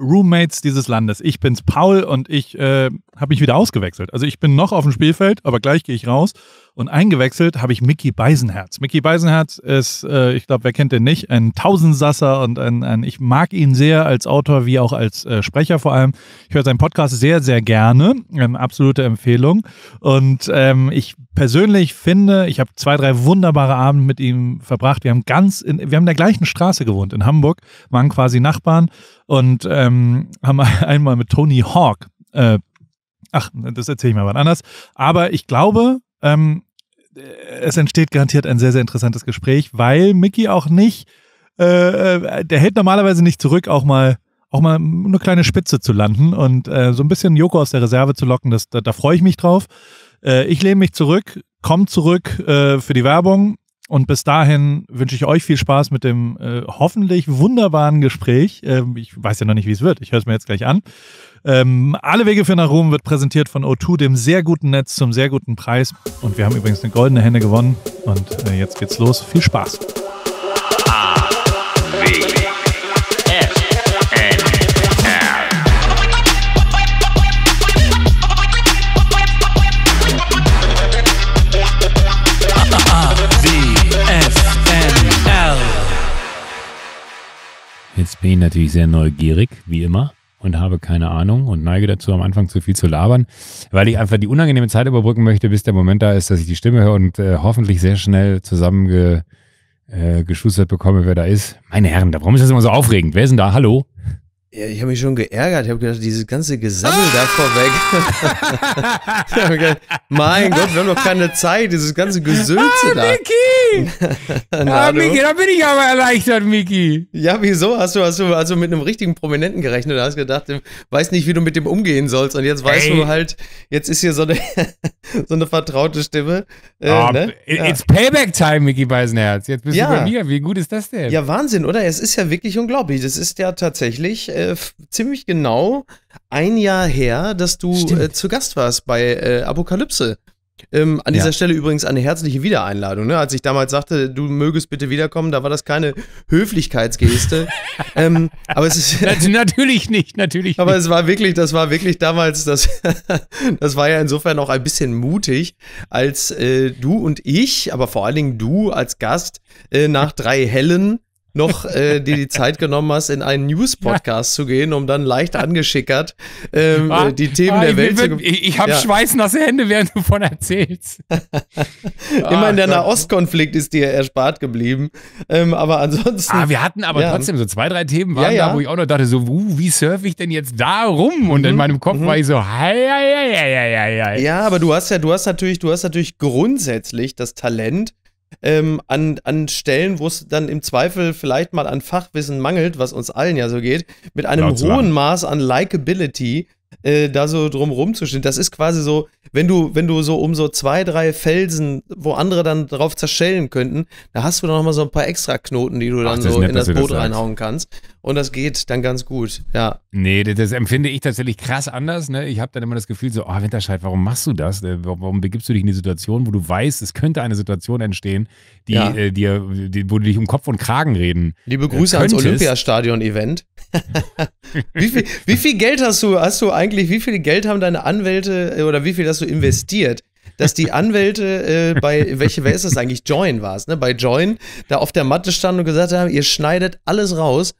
Roommates dieses Landes. Ich bin's Paul und ich äh, habe mich wieder ausgewechselt. Also ich bin noch auf dem Spielfeld, aber gleich gehe ich raus und eingewechselt habe ich Mickey Beisenherz. Mickey Beisenherz ist, äh, ich glaube, wer kennt den nicht, ein Tausendsasser und ein, ein, ich mag ihn sehr als Autor wie auch als äh, Sprecher vor allem. Ich höre seinen Podcast sehr, sehr gerne. Ähm, absolute Empfehlung. Und ähm, ich persönlich finde, ich habe zwei, drei wunderbare Abende mit ihm verbracht. Wir haben ganz, in, wir haben in der gleichen Straße gewohnt in Hamburg, waren quasi Nachbarn und ähm, haben einmal mit Tony Hawk äh, Ach, das erzähle ich mal wann anders. Aber ich glaube, ähm, es entsteht garantiert ein sehr, sehr interessantes Gespräch, weil Mickey auch nicht, äh, äh, der hält normalerweise nicht zurück, auch mal auch mal eine kleine Spitze zu landen und äh, so ein bisschen Joko aus der Reserve zu locken, das, da, da freue ich mich drauf. Äh, ich lehne mich zurück, komme zurück äh, für die Werbung und bis dahin wünsche ich euch viel Spaß mit dem äh, hoffentlich wunderbaren Gespräch. Ähm, ich weiß ja noch nicht, wie es wird. Ich höre es mir jetzt gleich an. Ähm, alle Wege für nach Rom wird präsentiert von O2, dem sehr guten Netz zum sehr guten Preis. Und wir haben übrigens eine goldene Henne gewonnen. Und äh, jetzt geht's los. Viel Spaß. A, B, F, N, R. A, B, F, N, L. Jetzt bin ich natürlich sehr neugierig, wie immer und habe keine Ahnung und neige dazu, am Anfang zu viel zu labern, weil ich einfach die unangenehme Zeit überbrücken möchte, bis der Moment da ist, dass ich die Stimme höre und äh, hoffentlich sehr schnell zusammengeschustert äh, bekomme, wer da ist. Meine Herren, warum ist das immer so aufregend? Wer ist denn da? Hallo? Ja, ich habe mich schon geärgert. Ich habe gedacht, dieses ganze Gesammel ah! da vorweg. gedacht, mein Gott, wir haben doch keine Zeit. Dieses ganze Gesülze ah, da. Mickey! Hey! ja, Miki, da bin ich aber erleichtert, Miki. Ja, wieso? Hast du, hast du also mit einem richtigen Prominenten gerechnet und hast gedacht, weiß nicht, wie du mit dem umgehen sollst. Und jetzt weißt hey. du halt, jetzt ist hier so eine, so eine vertraute Stimme. Äh, oh, ne? It's ja. Payback-Time, Miki Beisenherz. Jetzt bist ja. du bei mir. Wie gut ist das denn? Ja, Wahnsinn, oder? Es ist ja wirklich unglaublich. Das ist ja tatsächlich äh, ziemlich genau ein Jahr her, dass du äh, zu Gast warst bei äh, Apokalypse. Ähm, an dieser ja. Stelle übrigens eine herzliche Wiedereinladung. Ne? Als ich damals sagte, du mögest bitte wiederkommen, da war das keine Höflichkeitsgeste. ähm, aber es ist natürlich nicht, natürlich. Aber nicht. es war wirklich, das war wirklich damals, das, das war ja insofern auch ein bisschen mutig, als äh, du und ich, aber vor allen Dingen du als Gast äh, nach drei Hellen noch äh, dir die Zeit genommen hast, in einen News-Podcast ja. zu gehen, um dann leicht angeschickert ähm, ah, äh, die Themen ah, der Welt zu. Ich, ich habe ja. schweißnasse Hände, während du davon erzählst. Immerhin der Nahostkonflikt ist dir erspart geblieben. Ähm, aber ansonsten. Ah, wir hatten aber ja. trotzdem so zwei, drei Themen, waren da, wo ich auch noch dachte, so, wuh, wie surfe ich denn jetzt da rum? Und mhm. in meinem Kopf mhm. war ich so, hei, hei, hei, hei, hei. Ja, aber du hast ja, du hast natürlich, du hast natürlich grundsätzlich das Talent, ähm, an, an Stellen, wo es dann im Zweifel vielleicht mal an Fachwissen mangelt, was uns allen ja so geht, mit einem Laut hohen Maß an Likeability äh, da so drumherum zu stehen. Das ist quasi so, wenn du, wenn du so um so zwei, drei Felsen, wo andere dann drauf zerschellen könnten, da hast du dann nochmal so ein paar extra Knoten, die du Ach, dann so nett, in das Boot das reinhauen kannst und das geht dann ganz gut, ja. Nee, das, empfinde ich tatsächlich krass anders. Ne? Ich habe dann immer das Gefühl so, oh Winterscheid, warum machst du das? Äh, warum begibst du dich in die Situation, wo du weißt, es könnte eine Situation entstehen, die ja. äh, dir, die, wo du dich um Kopf und Kragen reden Liebe äh, Grüße könntest. ans Olympiastadion-Event. wie, viel, wie viel Geld hast du, hast du eigentlich, wie viel Geld haben deine Anwälte äh, oder wie viel hast du investiert? dass die Anwälte äh, bei, welche, wer ist das eigentlich? Join war es, ne? Bei Join, da auf der Matte standen und gesagt haben, ihr schneidet alles raus,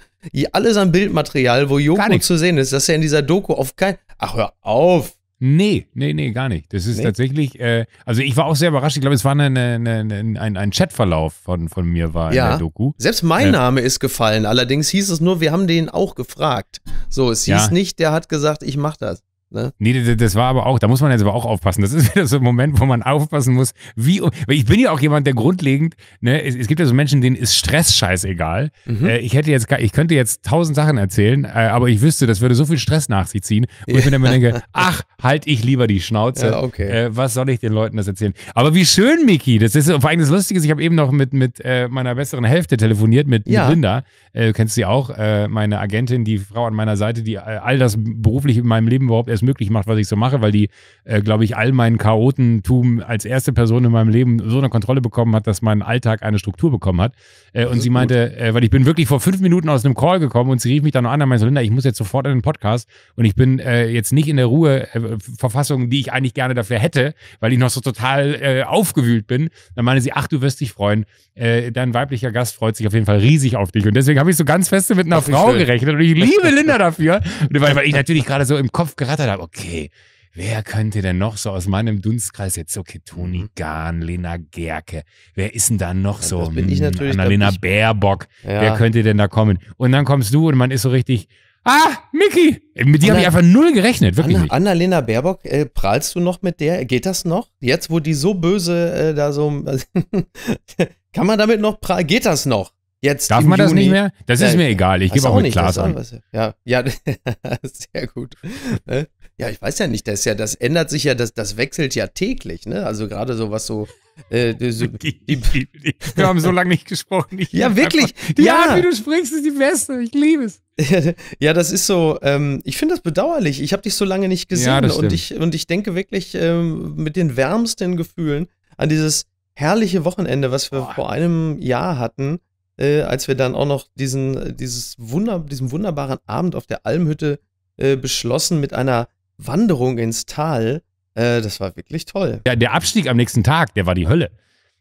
alles an Bildmaterial, wo Joko zu sehen ist, dass er in dieser Doku auf kein. Ach, hör auf! Nee, nee, nee, gar nicht. Das ist nee. tatsächlich, äh, also ich war auch sehr überrascht. Ich glaube, es war eine, eine, eine, ein, ein Chatverlauf von, von mir war ja. in der Doku. Selbst mein äh. Name ist gefallen. Allerdings hieß es nur, wir haben den auch gefragt. So, es hieß ja. nicht, der hat gesagt, ich mache das. Ne? Nee, das war aber auch, da muss man jetzt aber auch aufpassen. Das ist wieder so ein Moment, wo man aufpassen muss, wie, weil ich bin ja auch jemand, der grundlegend, ne, es, es gibt ja so Menschen, denen ist Stress scheißegal. Mhm. Äh, ich hätte jetzt, ich könnte jetzt tausend Sachen erzählen, äh, aber ich wüsste, das würde so viel Stress nach sich ziehen, Und ich bin dann immer denke, ach, halt ich lieber die Schnauze. Ja, okay. äh, was soll ich den Leuten das erzählen? Aber wie schön, Miki, das ist vor allem das Lustige ist, ich habe eben noch mit, mit äh, meiner besseren Hälfte telefoniert, mit, ja. mit Linda, äh, kennst du sie auch, äh, meine Agentin, die Frau an meiner Seite, die all das beruflich in meinem Leben überhaupt erst alles möglich macht, was ich so mache, weil die, äh, glaube ich, all mein Chaotentum als erste Person in meinem Leben so eine Kontrolle bekommen hat, dass mein Alltag eine Struktur bekommen hat. Äh, und sie meinte, äh, weil ich bin wirklich vor fünf Minuten aus einem Call gekommen und sie rief mich dann noch an und meinte Linda, ich muss jetzt sofort in den Podcast und ich bin äh, jetzt nicht in der Ruheverfassung, äh, die ich eigentlich gerne dafür hätte, weil ich noch so total äh, aufgewühlt bin. Dann meine sie, ach, du wirst dich freuen. dein weiblicher Gast freut sich auf jeden Fall riesig auf dich. Und deswegen habe ich so ganz fest mit einer ach, Frau gerechnet und ich liebe Linda dafür, weil, weil ich natürlich gerade so im Kopf gerattert habe, okay, wer könnte denn noch so aus meinem Dunstkreis jetzt, okay, Toni mhm. Gahn, Lena Gerke, wer ist denn da noch so? Das bin ich hm, natürlich. Annalena ich, Baerbock, ja. wer könnte denn da kommen? Und dann kommst du und man ist so richtig, ah, Mickey! Äh, mit dir habe ich einfach null gerechnet, wirklich Anna, nicht. Annalena Baerbock, äh, prahlst du noch mit der? Geht das noch? Jetzt, wo die so böse äh, da so, kann man damit noch prahlen? Geht das noch? Jetzt Darf man Juni. das nicht mehr? Das ist ja, mir egal. Ich gebe auch, auch mit Klaas an. Ja, ja sehr gut. Ne? Ja, ich weiß ja nicht, das, ja, das ändert sich ja, das, das wechselt ja täglich, ne? Also gerade so was so. Äh, so die, die, die, wir haben so lange nicht gesprochen. ja, wirklich. Einfach, die ja. Art, wie du sprichst, ist die beste. Ich liebe es. ja, das ist so, ähm, ich finde das bedauerlich. Ich habe dich so lange nicht gesehen ja, und, ich, und ich denke wirklich ähm, mit den wärmsten Gefühlen an dieses herrliche Wochenende, was wir Boah. vor einem Jahr hatten, äh, als wir dann auch noch diesen, dieses Wunder, diesen wunderbaren Abend auf der Almhütte äh, beschlossen mit einer Wanderung ins Tal, äh, das war wirklich toll. Ja, der Abstieg am nächsten Tag, der war die Hölle.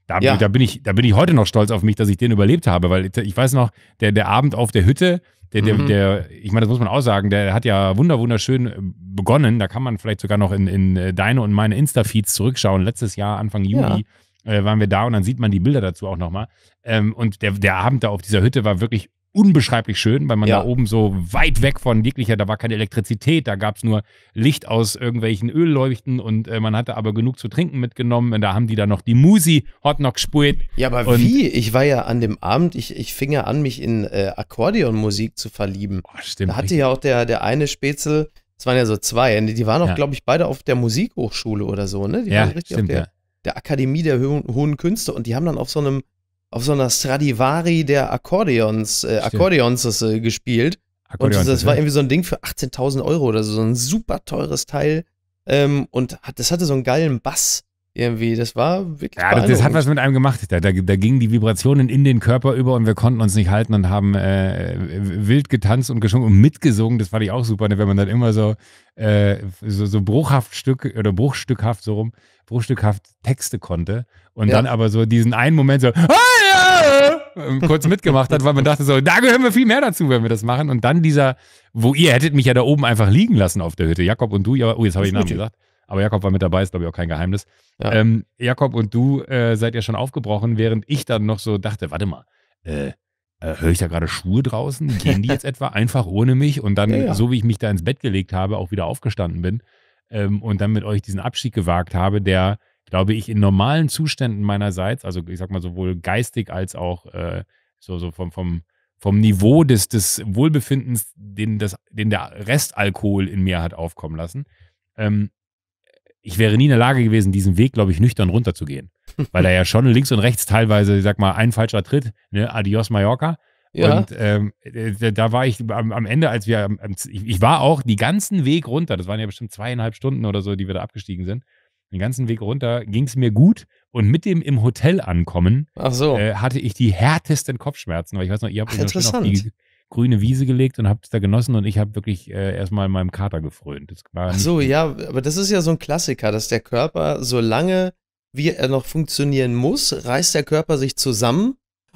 Da, ja. da, bin ich, da bin ich heute noch stolz auf mich, dass ich den überlebt habe, weil ich weiß noch, der, der Abend auf der Hütte, der, der, mhm. der, ich meine, das muss man auch sagen, der hat ja wunderschön äh, begonnen. Da kann man vielleicht sogar noch in, in äh, deine und meine Insta-Feeds zurückschauen. Letztes Jahr, Anfang Juli, ja. äh, waren wir da und dann sieht man die Bilder dazu auch nochmal. Ähm, und der, der Abend da auf dieser Hütte war wirklich unbeschreiblich schön, weil man ja. da oben so weit weg von jeglicher, da war keine Elektrizität, da gab es nur Licht aus irgendwelchen Ölleuchten und äh, man hatte aber genug zu trinken mitgenommen und da haben die dann noch die Musi hot noch gespürt. Ja, aber und wie? Ich war ja an dem Abend, ich, ich fing ja an, mich in äh, Akkordeonmusik zu verlieben. Oh, stimmt, da hatte richtig. ja auch der, der eine Spätzel, es waren ja so zwei, ne, die waren auch, ja. glaube ich, beide auf der Musikhochschule oder so, ne? Die ja, waren richtig stimmt, auf der, ja. der Akademie der Hohen Künste und die haben dann auf so einem auf so einer Stradivari der Akkordeons, äh, Akkordeons äh, gespielt. Akkordeons, und das, das war irgendwie so ein Ding für 18.000 Euro oder so, so ein super teures Teil. Ähm, und hat, das hatte so einen geilen Bass irgendwie. Das war wirklich. Ja, das hat was mit einem gemacht. Da, da, da, gingen die Vibrationen in den Körper über und wir konnten uns nicht halten und haben äh, wild getanzt und geschungen und mitgesungen. Das fand ich auch super, ne? wenn man dann immer so, äh, so, so bruchhaft Stück oder bruchstückhaft so rum, bruchstückhaft Texte konnte und ja. dann aber so diesen einen Moment so, ah, ja! kurz mitgemacht hat, weil man dachte so, da gehören wir viel mehr dazu, wenn wir das machen. Und dann dieser, wo ihr hättet mich ja da oben einfach liegen lassen auf der Hütte. Jakob und du, ja, oh, jetzt habe ich den Namen gesagt. Aber Jakob war mit dabei, ist glaube ich auch kein Geheimnis. Ja. Ähm, Jakob und du äh, seid ja schon aufgebrochen, während ich dann noch so dachte, warte mal, äh, äh, höre ich da gerade Schuhe draußen? Gehen die jetzt etwa einfach ohne mich? Und dann, ja, ja. so wie ich mich da ins Bett gelegt habe, auch wieder aufgestanden bin ähm, und dann mit euch diesen Abstieg gewagt habe, der glaube ich, in normalen Zuständen meinerseits, also ich sag mal sowohl geistig als auch äh, so, so vom, vom, vom Niveau des, des Wohlbefindens, den, das, den der Restalkohol in mir hat aufkommen lassen, ähm, ich wäre nie in der Lage gewesen, diesen Weg, glaube ich, nüchtern runterzugehen. Weil da ja schon links und rechts teilweise, ich sag mal, ein falscher Tritt, ne? Adios Mallorca. Ja. Und ähm, äh, da war ich am, am Ende, als wir, ich, ich, war auch den ganzen Weg runter, das waren ja bestimmt zweieinhalb Stunden oder so, die wir da abgestiegen sind den ganzen Weg runter ging es mir gut. Und mit dem im Hotel ankommen so. äh, hatte ich die härtesten Kopfschmerzen, weil ich weiß noch, ihr habt euch schön auf die grüne Wiese gelegt und habt es da genossen und ich habe wirklich äh, erstmal in meinem Kater gefrönt. Das Ach so, ja, aber das ist ja so ein Klassiker, dass der Körper, solange wie er noch funktionieren muss, reißt der Körper sich zusammen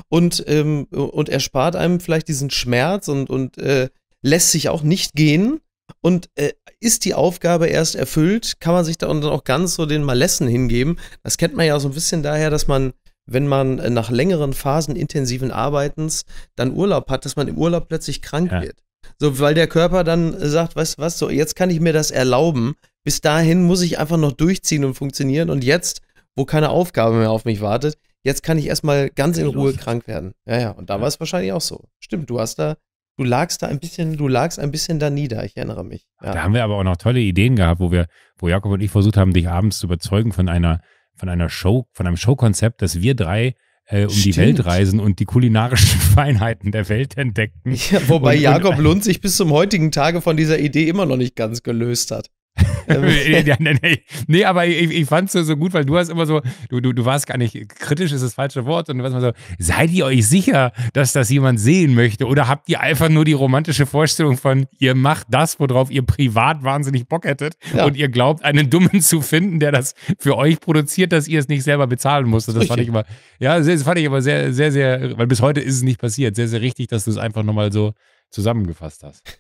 und, ähm, und erspart einem vielleicht diesen Schmerz und, und äh, lässt sich auch nicht gehen, und äh, ist die Aufgabe erst erfüllt, kann man sich da dann auch ganz so den Malessen hingeben. Das kennt man ja so ein bisschen daher, dass man, wenn man nach längeren Phasen intensiven Arbeitens dann Urlaub hat, dass man im Urlaub plötzlich krank ja. wird. So, weil der Körper dann äh, sagt, weißt du was, so jetzt kann ich mir das erlauben. Bis dahin muss ich einfach noch durchziehen und funktionieren. Und jetzt, wo keine Aufgabe mehr auf mich wartet, jetzt kann ich erstmal ganz in Ruhe krank werden. Ja, ja. Und da ja. war es wahrscheinlich auch so. Stimmt, du hast da Du lagst da ein bisschen, du lagst ein bisschen da nieder, ich erinnere mich. Ja. Da haben wir aber auch noch tolle Ideen gehabt, wo wir, wo Jakob und ich versucht haben, dich abends zu überzeugen von einer, von einer Show, von einem Showkonzept, dass wir drei äh, um Stimmt. die Welt reisen und die kulinarischen Feinheiten der Welt entdecken. Ja, wobei und, Jakob und, Lund sich bis zum heutigen Tage von dieser Idee immer noch nicht ganz gelöst hat. nee, nee, nee, nee, aber ich, ich fand es so, gut, weil du hast immer so, du, du, du warst gar nicht, kritisch ist das falsche Wort, und du warst immer so, seid ihr euch sicher, dass das jemand sehen möchte? Oder habt ihr einfach nur die romantische Vorstellung von, ihr macht das, worauf ihr privat wahnsinnig Bock hättet ja. und ihr glaubt, einen Dummen zu finden, der das für euch produziert, dass ihr es nicht selber bezahlen musstet. Das fand ich immer, ja, das fand ich aber sehr, sehr, sehr, weil bis heute ist es nicht passiert, sehr, sehr richtig, dass du es einfach nochmal so zusammengefasst hast.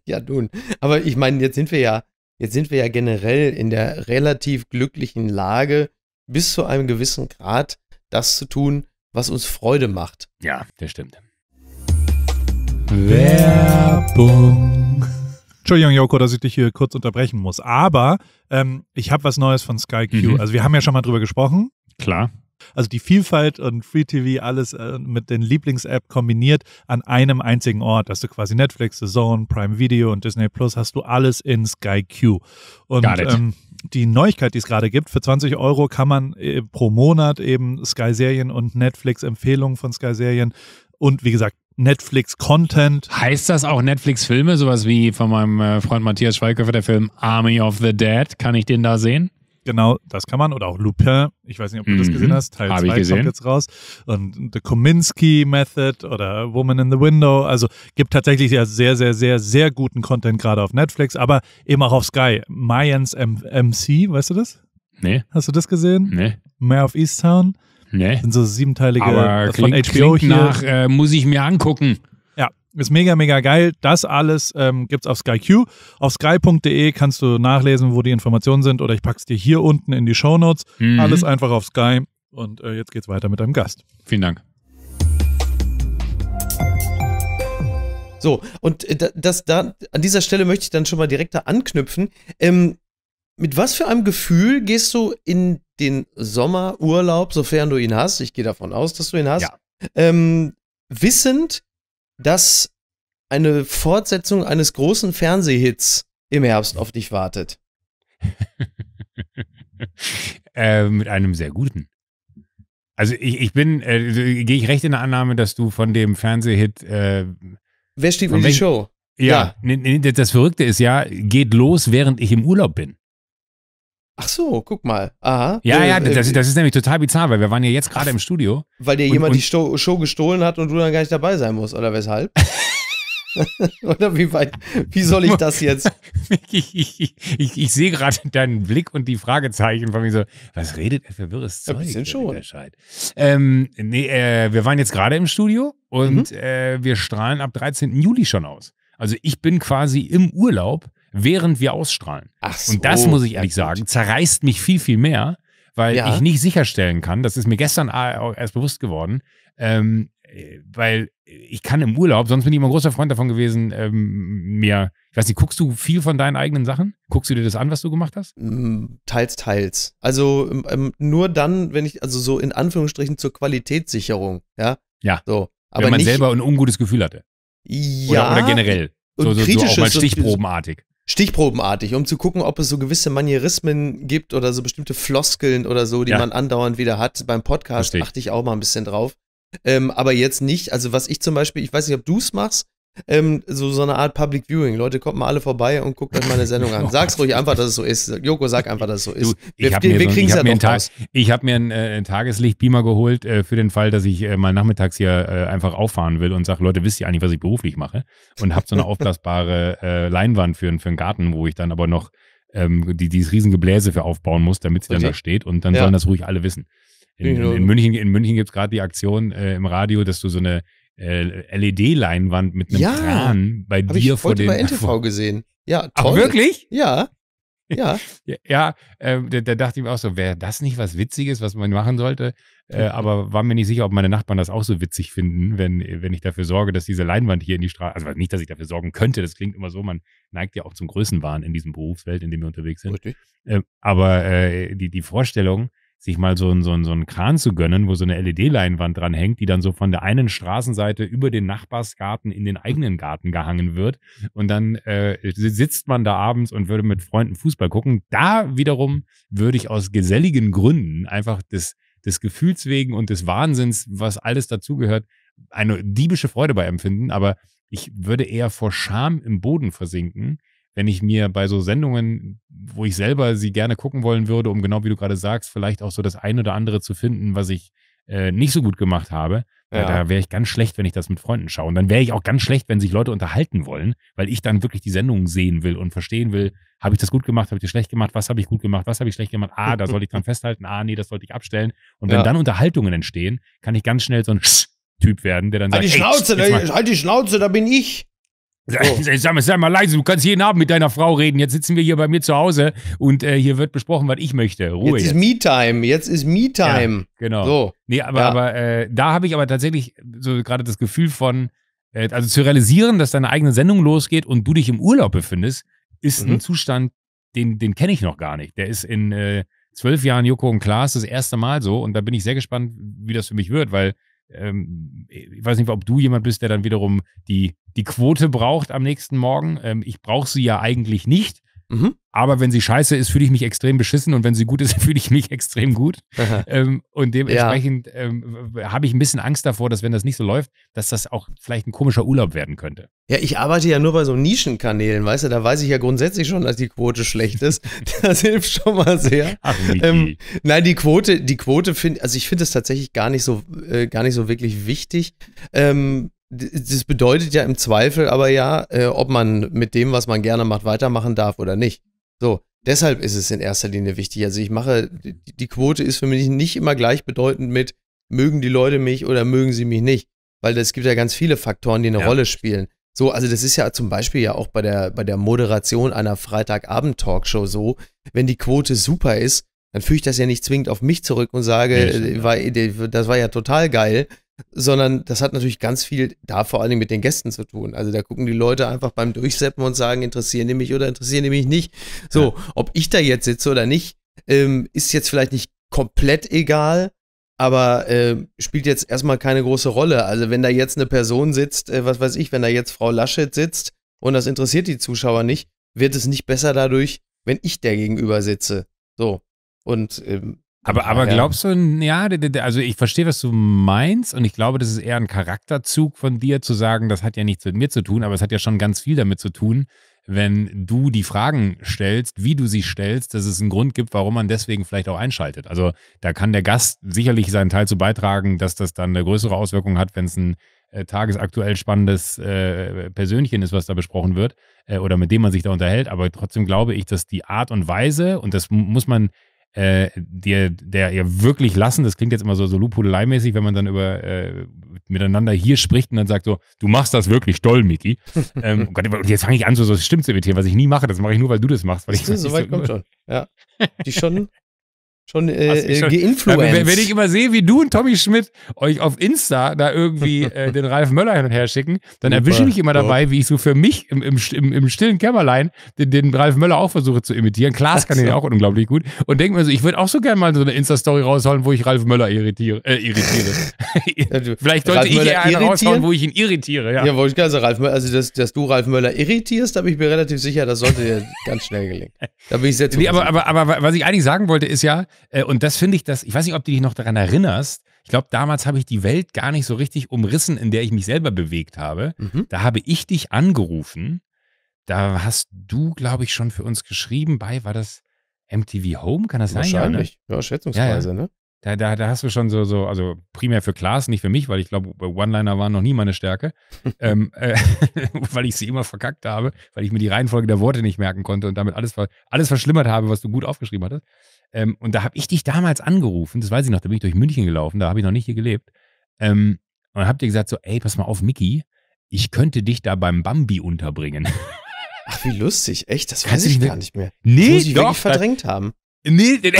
ja, nun. Aber ich meine, jetzt sind wir ja Jetzt sind wir ja generell in der relativ glücklichen Lage, bis zu einem gewissen Grad das zu tun, was uns Freude macht. Ja, das stimmt. Werbung. Entschuldigung, Joko, dass ich dich hier kurz unterbrechen muss. Aber ähm, ich habe was Neues von Sky Q. Mhm. Also wir haben ja schon mal drüber gesprochen. Klar. Also die Vielfalt und Free TV, alles äh, mit den Lieblings-App kombiniert an einem einzigen Ort. Hast du quasi Netflix, The Zone, Prime Video und Disney Plus, hast du alles in Sky Q. Und ähm, die Neuigkeit, die es gerade gibt, für 20 Euro kann man äh, pro Monat eben Sky-Serien und Netflix-Empfehlungen von Sky-Serien und wie gesagt, Netflix-Content. Heißt das auch Netflix-Filme, sowas wie von meinem äh, Freund Matthias Schweighöfer, der Film Army of the Dead? Kann ich den da sehen? Genau, das kann man. Oder auch Lupin. Ich weiß nicht, ob du mhm. das gesehen mhm. hast. Teil 2 kommt jetzt raus. Und The Kominsky Method oder Woman in the Window. Also gibt tatsächlich ja sehr, sehr, sehr, sehr guten Content gerade auf Netflix, aber eben auch auf Sky. Mayans M MC, weißt du das? Nee. Hast du das gesehen? Nee. Mare of Easttown? Nee. Das sind so siebenteilige aber klingt, von HBO klingt hier. nach, äh, muss ich mir angucken. Ist mega, mega geil. Das alles ähm, gibt es auf SkyQ. Auf sky.de kannst du nachlesen, wo die Informationen sind oder ich packe es dir hier unten in die Show Notes. Mhm. Alles einfach auf Sky. Und äh, jetzt geht's weiter mit deinem Gast. Vielen Dank. So, und äh, das da, an dieser Stelle möchte ich dann schon mal direkt da anknüpfen. Ähm, mit was für einem Gefühl gehst du in den Sommerurlaub, sofern du ihn hast? Ich gehe davon aus, dass du ihn hast. Ja. Ähm, wissend, dass eine Fortsetzung eines großen Fernsehhits im Herbst auf dich wartet. äh, mit einem sehr guten. Also ich, ich bin, äh, gehe ich recht in der Annahme, dass du von dem Fernsehhit äh, Wer steht in die Show? Ja, ja. das Verrückte ist ja, geht los, während ich im Urlaub bin. Ach so, guck mal. Aha. Ja, ja, äh, das, äh, das, ist nämlich total bizarr, weil wir waren ja jetzt gerade im Studio. Weil dir jemand und, die Show, Show gestohlen hat und du dann gar nicht dabei sein musst, oder weshalb? Oder wie weit, wie soll ich das jetzt? ich, ich, ich, ich sehe gerade deinen Blick und die Fragezeichen von mir so, was redet er für wirres Zeug? Ein bisschen schon. Ähm, nee, äh, wir waren jetzt gerade im Studio und mhm. äh, wir strahlen ab 13. Juli schon aus. Also ich bin quasi im Urlaub während wir ausstrahlen. Ach so, Und das, muss ich ehrlich ja, sagen, zerreißt mich viel, viel mehr, weil ja. ich nicht sicherstellen kann, das ist mir gestern erst bewusst geworden, ähm, äh, weil ich kann im Urlaub, sonst bin ich immer ein großer Freund davon gewesen, ähm, mir, ich weiß nicht, guckst du viel von deinen eigenen Sachen? Guckst du dir das an, was du gemacht hast? Mm, teils, teils. Also ähm, ähm, nur dann, wenn ich, also so in Anführungsstrichen zur Qualitätssicherung, ja? Ja. So. Aber wenn man nicht, selber ein ungutes Gefühl hatte. Ja. Oder, oder generell. So, so, so auch mal stichprobenartig stichprobenartig, um zu gucken, ob es so gewisse Manierismen gibt oder so bestimmte Floskeln oder so, die ja. man andauernd wieder hat. Beim Podcast Verstehe. achte ich auch mal ein bisschen drauf. Ähm, aber jetzt nicht. Also was ich zum Beispiel, ich weiß nicht, ob du es machst, ähm, so, so eine Art Public Viewing. Leute, kommt mal alle vorbei und guckt euch meine Sendung an. Oh Sag's ruhig einfach, dass es so ist. Joko, sag einfach, dass es so ist. Du, wir wir, wir so, kriegen es ja noch Tag, Ich habe mir einen, äh, Tageslichtbeamer geholt äh, für den Fall, dass ich äh, mal nachmittags hier äh, einfach auffahren will und sage, Leute, wisst ihr eigentlich, was ich beruflich mache? Und habe so eine aufblasbare äh, Leinwand für, für einen Garten, wo ich dann aber noch ähm, die, dieses Riesengebläse für aufbauen muss, damit sie okay. dann da steht. Und dann ja. sollen das ruhig alle wissen. In, in, in München, in München gibt es gerade die Aktion äh, im Radio, dass du so eine äh, LED-Leinwand mit einem ja, Kran bei dir ich vor dem. Ja, bei NTV vor gesehen. Ja, toll. Ach, wirklich? Ja. Ja. ja, äh, da, da, dachte ich mir auch so, wäre das nicht was Witziges, was man machen sollte? Äh, aber war mir nicht sicher, ob meine Nachbarn das auch so witzig finden, wenn, wenn ich dafür sorge, dass diese Leinwand hier in die Straße, also nicht, dass ich dafür sorgen könnte, das klingt immer so, man neigt ja auch zum Größenwahn in diesem Berufsfeld, in dem wir unterwegs sind. Richtig. Äh, aber äh, die, die Vorstellung, sich mal so einen, so, einen, so einen Kran zu gönnen, wo so eine LED-Leinwand dran hängt, die dann so von der einen Straßenseite über den Nachbarsgarten in den eigenen Garten gehangen wird. Und dann äh, sitzt man da abends und würde mit Freunden Fußball gucken. Da wiederum würde ich aus geselligen Gründen einfach des, des Gefühls wegen und des Wahnsinns, was alles dazugehört, eine diebische Freude bei empfinden. Aber ich würde eher vor Scham im Boden versinken, wenn ich mir bei so Sendungen, wo ich selber sie gerne gucken wollen würde, um genau wie du gerade sagst, vielleicht auch so das ein oder andere zu finden, was ich äh, nicht so gut gemacht habe, ja. da wäre ich ganz schlecht, wenn ich das mit Freunden schaue. Und dann wäre ich auch ganz schlecht, wenn sich Leute unterhalten wollen, weil ich dann wirklich die Sendung sehen will und verstehen will, habe ich das gut gemacht, habe ich das schlecht gemacht, was habe ich gut gemacht, was habe ich schlecht gemacht, ah, da sollte ich dran festhalten, ah, nee, das sollte ich abstellen. Und wenn dann Unterhaltungen entstehen, kann ich ganz schnell so ein Typ werden, der dann halt sagt, halt die Schnauze, ey, jetzt, halt die Schnauze, da bin ich. So. Sag, mal, sag mal leise, du kannst jeden Abend mit deiner Frau reden. Jetzt sitzen wir hier bei mir zu Hause und äh, hier wird besprochen, was ich möchte. Ruhe. Jetzt, jetzt. ist Me-Time. Jetzt ist Me-Time. Ja, genau. So. Nee, aber, ja. aber äh, da habe ich aber tatsächlich so gerade das Gefühl von, äh, also zu realisieren, dass deine eigene Sendung losgeht und du dich im Urlaub befindest, ist mhm. ein Zustand, den, den kenne ich noch gar nicht. Der ist in äh, zwölf Jahren Joko und Klaas das erste Mal so und da bin ich sehr gespannt, wie das für mich wird, weil ähm, ich weiß nicht, ob du jemand bist, der dann wiederum die, die Quote braucht am nächsten Morgen. Ähm, ich brauche sie ja eigentlich nicht. Mhm. Aber wenn sie scheiße ist, fühle ich mich extrem beschissen und wenn sie gut ist, fühle ich mich extrem gut. Ähm, und dementsprechend ja. ähm, habe ich ein bisschen Angst davor, dass wenn das nicht so läuft, dass das auch vielleicht ein komischer Urlaub werden könnte. Ja, ich arbeite ja nur bei so Nischenkanälen, weißt du, da weiß ich ja grundsätzlich schon, dass die Quote schlecht ist. Das hilft schon mal sehr. Ach, ähm, nein, die Quote, die Quote finde, also ich finde es tatsächlich gar nicht so, äh, gar nicht so wirklich wichtig. Ähm, das bedeutet ja im Zweifel aber ja, äh, ob man mit dem, was man gerne macht, weitermachen darf oder nicht. So, deshalb ist es in erster Linie wichtig. Also ich mache, die, die Quote ist für mich nicht immer gleichbedeutend mit, mögen die Leute mich oder mögen sie mich nicht. Weil es gibt ja ganz viele Faktoren, die eine ja. Rolle spielen. So, also das ist ja zum Beispiel ja auch bei der, bei der Moderation einer Freitagabend-Talkshow so, wenn die Quote super ist, dann führe ich das ja nicht zwingend auf mich zurück und sage, äh, ja, war, das war ja total geil, sondern das hat natürlich ganz viel da vor allen Dingen mit den Gästen zu tun. Also da gucken die Leute einfach beim Durchseppen und sagen, interessieren die mich oder interessieren die mich nicht. So, ja. ob ich da jetzt sitze oder nicht, ähm, ist jetzt vielleicht nicht komplett egal, aber äh, spielt jetzt erstmal keine große Rolle. Also wenn da jetzt eine Person sitzt, äh, was weiß ich, wenn da jetzt Frau Laschet sitzt und das interessiert die Zuschauer nicht, wird es nicht besser dadurch, wenn ich der gegenüber sitze. So. Und ähm, aber, aber glaubst du, ja, also ich verstehe, was du meinst und ich glaube, das ist eher ein Charakterzug von dir zu sagen, das hat ja nichts mit mir zu tun, aber es hat ja schon ganz viel damit zu tun, wenn du die Fragen stellst, wie du sie stellst, dass es einen Grund gibt, warum man deswegen vielleicht auch einschaltet. Also da kann der Gast sicherlich seinen Teil zu beitragen, dass das dann eine größere Auswirkung hat, wenn es ein äh, tagesaktuell spannendes äh, Persönchen ist, was da besprochen wird äh, oder mit dem man sich da unterhält. Aber trotzdem glaube ich, dass die Art und Weise, und das muss man äh, der, der ja wirklich lassen, das klingt jetzt immer so, so Lupulei-mäßig, wenn man dann über äh, miteinander hier spricht und dann sagt so, du machst das wirklich toll, Miki. ähm, oh Gott, jetzt fange ich an, so, so stimmt zu imitieren, was ich nie mache, das mache ich nur, weil du das machst. Weil ich, so, so weit so, kommt schon. Ja. Die schon schon äh, also ich äh, schon, geinfluenced. Wenn, wenn, ich immer sehe, wie du und Tommy Schmidt euch auf Insta da irgendwie äh, den Ralf Möller hin und her schicken, dann Super, erwische ich mich immer dabei, ja. wie ich so für mich im, im, im, im stillen Kämmerlein den, den, Ralf Möller auch versuche zu imitieren. Klaas kann so. den auch unglaublich gut. Und denke mir so, ich würde auch so gerne mal so eine Insta-Story rausholen, wo ich Ralf Möller irritiere. Äh, irritiere. Vielleicht sollte ich Möller eher eine raushauen, wo ich ihn irritiere. Ja, ja wollte ich gerade sagen, Ralf Möller, also dass, dass, du Ralf Möller irritierst, da bin ich mir relativ sicher, das sollte dir ganz schnell gelingen. Da bin ich sehr nee, aber, aber, aber was ich eigentlich sagen wollte, ist ja, äh, und das finde ich, dass, ich weiß nicht, ob du dich noch daran erinnerst. Ich glaube, damals habe ich die Welt gar nicht so richtig umrissen, in der ich mich selber bewegt habe. Mhm. Da habe ich dich angerufen. Da hast du, glaube ich, schon für uns geschrieben. Bei war das MTV Home? Kann das Wahrscheinlich. sein? Wahrscheinlich. Ja, ne? ja, schätzungsweise, ja, ja. ne? Da, da, da hast du schon so, so, also primär für Klaas, nicht für mich, weil ich glaube, One-Liner waren noch nie meine Stärke, ähm, äh, weil ich sie immer verkackt habe, weil ich mir die Reihenfolge der Worte nicht merken konnte und damit alles, alles verschlimmert habe, was du gut aufgeschrieben hattest. Ähm, und da habe ich dich damals angerufen, das weiß ich noch, da bin ich durch München gelaufen, da habe ich noch nicht hier gelebt. Ähm, und habe dir gesagt so, ey, pass mal auf, Mickey, ich könnte dich da beim Bambi unterbringen. Ach, wie lustig, echt, das Kannst weiß ich gar nicht mehr. Nee, das muss ich doch, wirklich verdrängt das, haben. Nee, nee.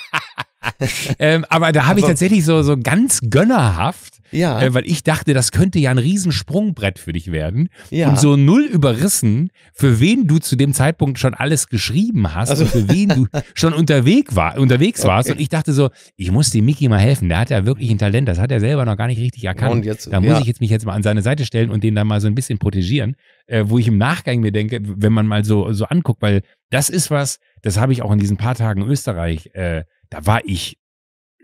ähm, aber da habe ich tatsächlich so, so ganz gönnerhaft ja. Äh, weil ich dachte, das könnte ja ein Riesensprungbrett für dich werden. Ja. Und so null überrissen, für wen du zu dem Zeitpunkt schon alles geschrieben hast also. und für wen du schon unterwegs, war, unterwegs okay. warst. Und ich dachte so, ich muss dem Mickey mal helfen. Der hat ja wirklich ein Talent, das hat er selber noch gar nicht richtig erkannt. Und jetzt, da muss ja. ich jetzt mich jetzt mal an seine Seite stellen und den dann mal so ein bisschen protegieren. Äh, wo ich im Nachgang mir denke, wenn man mal so, so anguckt, weil das ist was, das habe ich auch in diesen paar Tagen in Österreich, äh, da war ich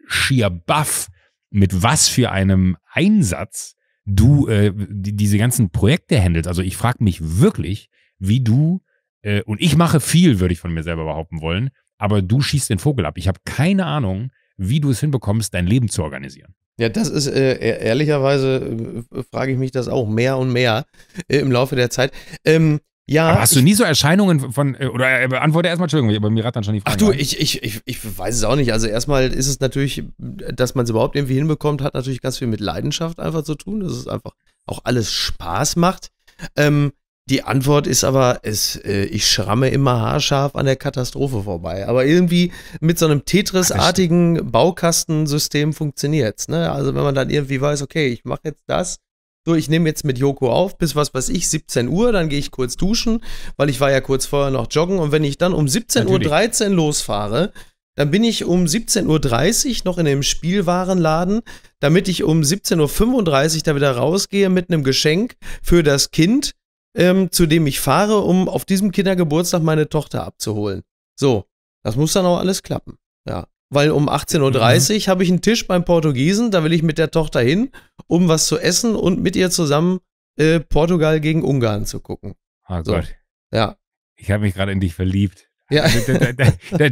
schier baff, mit was für einem Einsatz du äh, die, diese ganzen Projekte handelst. Also ich frage mich wirklich, wie du, äh, und ich mache viel, würde ich von mir selber behaupten wollen, aber du schießt den Vogel ab. Ich habe keine Ahnung, wie du es hinbekommst, dein Leben zu organisieren. Ja, das ist äh, e-, ehrlicherweise, äh, frage ich mich das auch mehr und mehr äh, im Laufe der Zeit. Ähm, ja. Aber hast du nie so Erscheinungen von, äh, oder äh, beantworte erstmal, Entschuldigung, aber mir dann schon die Frage. Ach du, ich, ich, ich, ich weiß es auch nicht. Also erstmal ist es natürlich, dass man es überhaupt irgendwie hinbekommt, hat natürlich ganz viel mit Leidenschaft einfach zu tun, dass es einfach auch alles Spaß macht. Ähm, die Antwort ist aber, es, äh, ich schramme immer haarscharf an der Katastrophe vorbei. Aber irgendwie mit so einem Tetris-artigen Baukastensystem funktioniert's. Ne? Also wenn man dann irgendwie weiß, okay, ich mache jetzt das so, ich nehme jetzt mit Joko auf bis was weiß ich, 17 Uhr, dann gehe ich kurz duschen, weil ich war ja kurz vorher noch joggen und wenn ich dann um 17.13 Uhr losfahre, dann bin ich um 17.30 Uhr noch in dem Spielwarenladen, damit ich um 17.35 Uhr da wieder rausgehe mit einem Geschenk für das Kind, ähm, zu dem ich fahre, um auf diesem Kindergeburtstag meine Tochter abzuholen. So, das muss dann auch alles klappen. Ja weil um 18.30 Uhr mhm. habe ich einen Tisch beim Portugiesen, da will ich mit der Tochter hin, um was zu essen und mit ihr zusammen äh, Portugal gegen Ungarn zu gucken. Oh so. Gott. Ja. Ich habe mich gerade in dich verliebt. Ja. Also,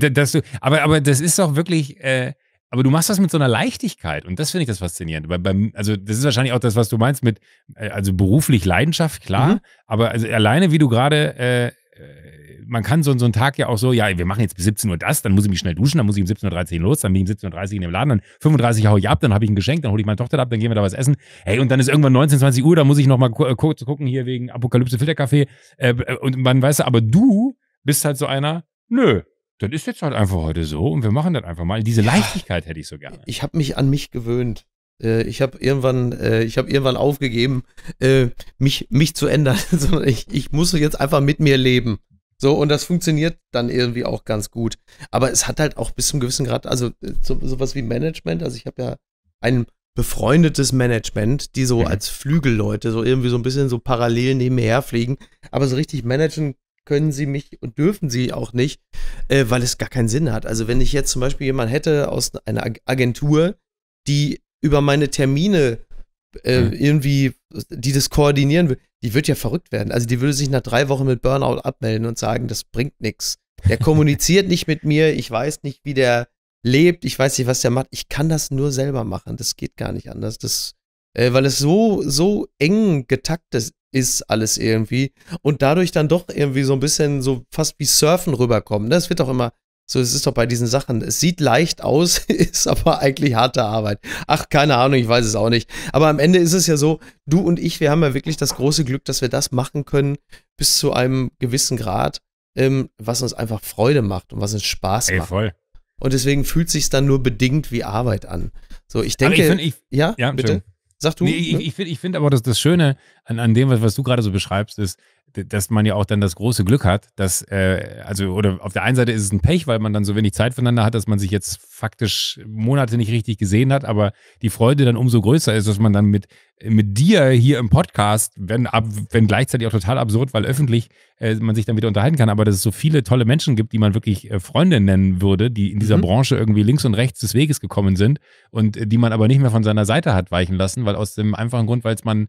dass du, aber, aber das ist doch wirklich, äh, aber du machst das mit so einer Leichtigkeit und das finde ich das faszinierend. Bei, beim, also das ist wahrscheinlich auch das, was du meinst mit, äh, also beruflich Leidenschaft, klar, mhm. aber also alleine wie du gerade äh, äh, man kann so, so einen Tag ja auch so, ja, wir machen jetzt bis 17 Uhr das, dann muss ich mich schnell duschen, dann muss ich um 17.30 Uhr los, dann bin ich um 17.30 Uhr in dem Laden, dann 35 hau ich ab, dann habe ich ein Geschenk, dann hole ich meine Tochter ab, dann gehen wir da was essen. Hey, und dann ist irgendwann 19, 20 Uhr, da muss ich nochmal äh, kurz gucken hier wegen Apokalypse Filterkaffee. Äh, äh, und man weiß, aber du bist halt so einer, nö, das ist jetzt halt einfach heute so und wir machen das einfach mal. Diese Leichtigkeit ja, hätte ich so gerne. Ich habe mich an mich gewöhnt. Äh, ich habe irgendwann, ich habe irgendwann aufgegeben, mich, mich zu ändern, ich, ich muss jetzt einfach mit mir leben. So, und das funktioniert dann irgendwie auch ganz gut. Aber es hat halt auch bis zum gewissen Grad, also äh, so, sowas wie Management, also ich habe ja ein befreundetes Management, die so mhm. als Flügelleute so irgendwie so ein bisschen so parallel nebenher fliegen, aber so richtig managen können sie mich und dürfen sie auch nicht, äh, weil es gar keinen Sinn hat. Also wenn ich jetzt zum Beispiel jemanden hätte aus einer Agentur, die über meine Termine äh, mhm. irgendwie, die das koordinieren will, die wird ja verrückt werden. Also die würde sich nach drei Wochen mit Burnout abmelden und sagen, das bringt nichts. Der kommuniziert nicht mit mir, ich weiß nicht, wie der lebt, ich weiß nicht, was der macht. Ich kann das nur selber machen. Das geht gar nicht anders. Das, äh, weil es so, so eng getaktet ist alles irgendwie und dadurch dann doch irgendwie so ein bisschen so fast wie Surfen rüberkommen. Das ne? wird doch immer, so, es ist doch bei diesen Sachen. Es sieht leicht aus, ist aber eigentlich harte Arbeit. Ach, keine Ahnung, ich weiß es auch nicht. Aber am Ende ist es ja so, du und ich, wir haben ja wirklich das große Glück, dass wir das machen können bis zu einem gewissen Grad, ähm, was uns einfach Freude macht und was uns Spaß Ey, macht. Voll. Und deswegen fühlt sich dann nur bedingt wie Arbeit an. So, ich denke. Ich find, ich, ja, ja bitte. Sag du. Nee, Ich, ich finde ich find aber, dass das Schöne an, an dem, was, was du gerade so beschreibst, ist, dass man ja auch dann das große Glück hat, dass, äh, also, oder auf der einen Seite ist es ein Pech, weil man dann so wenig Zeit voneinander hat, dass man sich jetzt faktisch Monate nicht richtig gesehen hat, aber die Freude dann umso größer ist, dass man dann mit, mit dir hier im Podcast, wenn, ab, wenn gleichzeitig auch total absurd, weil öffentlich äh, man sich dann wieder unterhalten kann, aber dass es so viele tolle Menschen gibt, die man wirklich äh, Freunde nennen würde, die in dieser mhm. Branche irgendwie links und rechts des Weges gekommen sind und äh, die man aber nicht mehr von seiner Seite hat weichen lassen, weil aus dem einfachen Grund, weil es man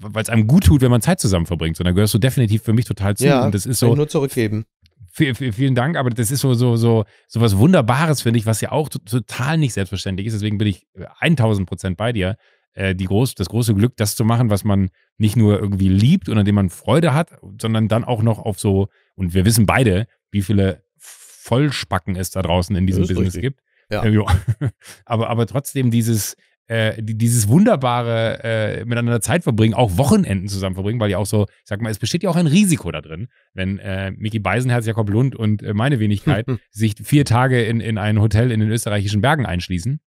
weil es einem gut tut, wenn man Zeit zusammen verbringt. Und da gehörst du definitiv für mich total zu. Ja, und das ist so. Nur zurückgeben. Vielen Dank, aber das ist so, so, so, so was Wunderbares, finde ich, was ja auch total nicht selbstverständlich ist. Deswegen bin ich 1000 äh, Prozent bei dir. Äh, die groß, das große Glück, das zu machen, was man nicht nur irgendwie liebt und an dem man Freude hat, sondern dann auch noch auf so, und wir wissen beide, wie viele Vollspacken es da draußen in diesem Business richtig. gibt. Ja. Äh, aber, aber trotzdem dieses, äh, dieses wunderbare äh, miteinander Zeit verbringen, auch Wochenenden zusammen verbringen, weil ja auch so, ich sag mal, es besteht ja auch ein Risiko da drin, wenn äh, Mickey Beisenherz, Jakob Lund und äh, meine Wenigkeit sich vier Tage in, in ein Hotel in den österreichischen Bergen einschließen.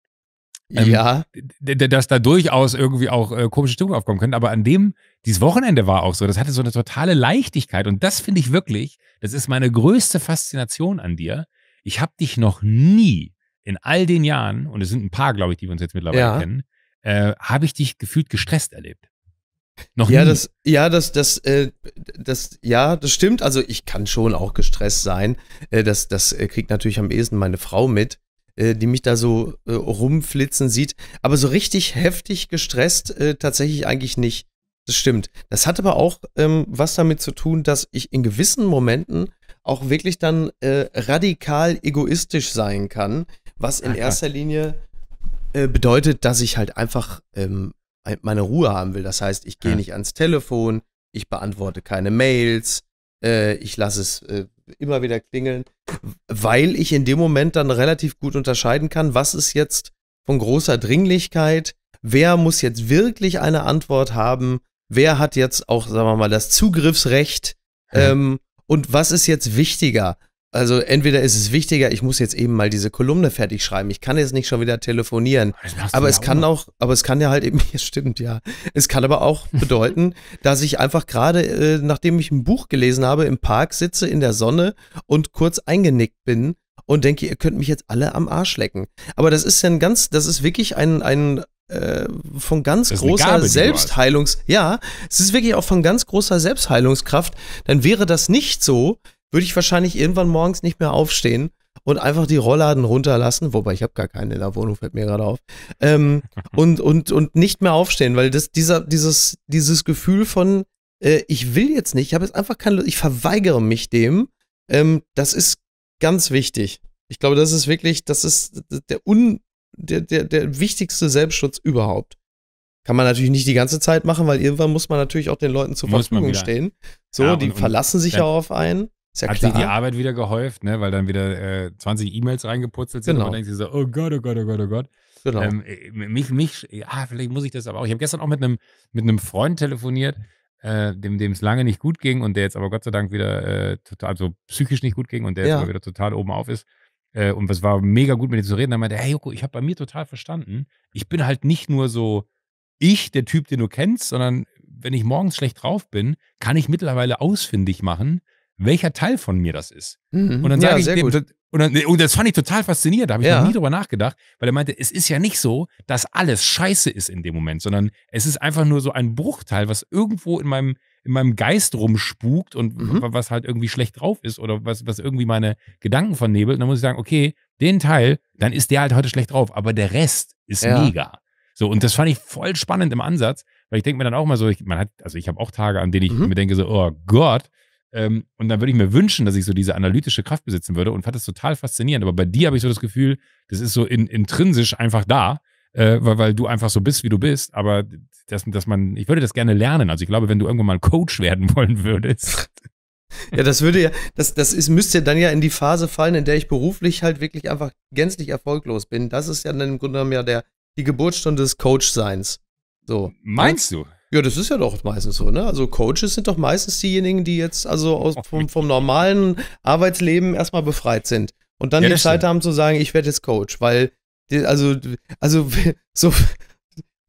Ähm, ja. Dass da durchaus irgendwie auch äh, komische Stimmung aufkommen können. Aber an dem, dieses Wochenende war auch so, das hatte so eine totale Leichtigkeit. Und das finde ich wirklich, das ist meine größte Faszination an dir. Ich habe dich noch nie in all den Jahren, und es sind ein paar, glaube ich, die wir uns jetzt mittlerweile ja. kennen, äh, habe ich dich gefühlt gestresst erlebt. Noch ja, nie. das, ja, das, das, äh, das, ja, das stimmt. Also ich kann schon auch gestresst sein. Äh, das, das äh, kriegt natürlich am ehesten meine Frau mit, äh, die mich da so äh, rumflitzen sieht. Aber so richtig heftig gestresst tatsächlich eigentlich nicht. Das stimmt. Das hat aber auch ähm, was damit zu tun, dass ich in gewissen Momenten auch wirklich dann radikal egoistisch sein kann was in erster Linie äh, bedeutet, dass ich halt einfach ähm, meine Ruhe haben will. Das heißt, ich gehe ja. nicht ans Telefon, ich beantworte keine Mails, äh, ich lasse es äh, immer wieder klingeln, weil ich in dem Moment dann relativ gut unterscheiden kann, was ist jetzt von großer Dringlichkeit, wer muss jetzt wirklich eine Antwort haben, wer hat jetzt auch, sagen wir mal, das Zugriffsrecht ja. ähm, und was ist jetzt wichtiger? Also entweder ist es wichtiger, ich muss jetzt eben mal diese Kolumne fertig schreiben. Ich kann jetzt nicht schon wieder telefonieren. Aber es kann auch, aber es kann ja halt eben, es stimmt, ja. Es kann aber auch bedeuten, dass ich einfach gerade, äh, nachdem ich ein Buch gelesen habe, im Park sitze in der Sonne und kurz eingenickt bin und denke, ihr könnt mich jetzt alle am Arsch lecken. Aber das ist ja ein ganz, das ist wirklich ein, ein äh, von ganz großer Gabe, Selbstheilungs, ja, es ist wirklich auch von ganz großer Selbstheilungskraft, dann wäre das nicht so, würde ich wahrscheinlich irgendwann morgens nicht mehr aufstehen und einfach die Rollladen runterlassen, wobei ich habe gar keine in der Wohnung, fällt mir gerade auf, ähm, und, und, und nicht mehr aufstehen, weil das, dieser, dieses, dieses Gefühl von, äh, ich will jetzt nicht, ich habe jetzt einfach keine Lust, ich verweigere mich dem, ähm, das ist ganz wichtig. Ich glaube, das ist wirklich, das ist der, un, der, der, der wichtigste Selbstschutz überhaupt. Kann man natürlich nicht die ganze Zeit machen, weil irgendwann muss man natürlich auch den Leuten zur muss Verfügung stehen. So, ja, und, die und verlassen sich ja auf einen ja hat klar. sich die Arbeit wieder gehäuft, ne? weil dann wieder äh, 20 E-Mails reingeputzelt sind genau. und dann denkt sich so, oh Gott, oh Gott, oh Gott, oh Gott. Genau. Ähm, äh, mich, mich, ja, vielleicht muss ich das aber auch. Ich habe gestern auch mit einem mit Freund telefoniert, äh, dem es lange nicht gut ging und der jetzt aber Gott sei Dank wieder äh, total, also psychisch nicht gut ging und der ja. jetzt aber wieder total oben auf ist. Äh, und es war mega gut mit ihm zu reden. Dann meinte er, hey Joko, ich habe bei mir total verstanden. Ich bin halt nicht nur so ich, der Typ, den du kennst, sondern wenn ich morgens schlecht drauf bin, kann ich mittlerweile ausfindig machen, welcher Teil von mir das ist. Mhm. Und dann sage ja, ich dem, und, dann, und, oh, das fand ich total faszinierend, da habe ich ja. noch nie drüber nachgedacht, weil er meinte, es ist ja nicht so, dass alles scheiße ist in dem Moment, sondern es ist einfach nur so ein Bruchteil, was irgendwo in meinem, in meinem Geist rumspukt und mhm. was halt irgendwie schlecht drauf ist oder was, was irgendwie meine Gedanken vernebelt. Und dann muss ich sagen, okay, den Teil, dann ist der halt heute schlecht drauf, aber der Rest ist ja. mega. So, und das fand ich voll spannend im Ansatz, weil ich denke mir dann auch mal so, ich, man hat, also ich habe auch Tage, an denen ich mhm. mir denke so, oh Gott, ähm, und dann würde ich mir wünschen, dass ich so diese analytische Kraft besitzen würde und fand das total faszinierend. Aber bei dir habe ich so das Gefühl, das ist so in, intrinsisch einfach da, äh, weil, weil du einfach so bist, wie du bist. Aber dass, dass man, ich würde das gerne lernen. Also ich glaube, wenn du irgendwann mal Coach werden wollen würdest. Ja, das würde ja, das, das ist, müsste dann ja in die Phase fallen, in der ich beruflich halt wirklich einfach gänzlich erfolglos bin. Das ist ja dann im Grunde genommen ja der, die Geburtsstunde des Coach-Seins. So. Meinst du? Ja, das ist ja doch meistens so, ne? Also Coaches sind doch meistens diejenigen, die jetzt also aus, vom, vom normalen Arbeitsleben erstmal befreit sind und dann ja, die Zeit haben zu sagen, ich werde jetzt Coach, weil also also so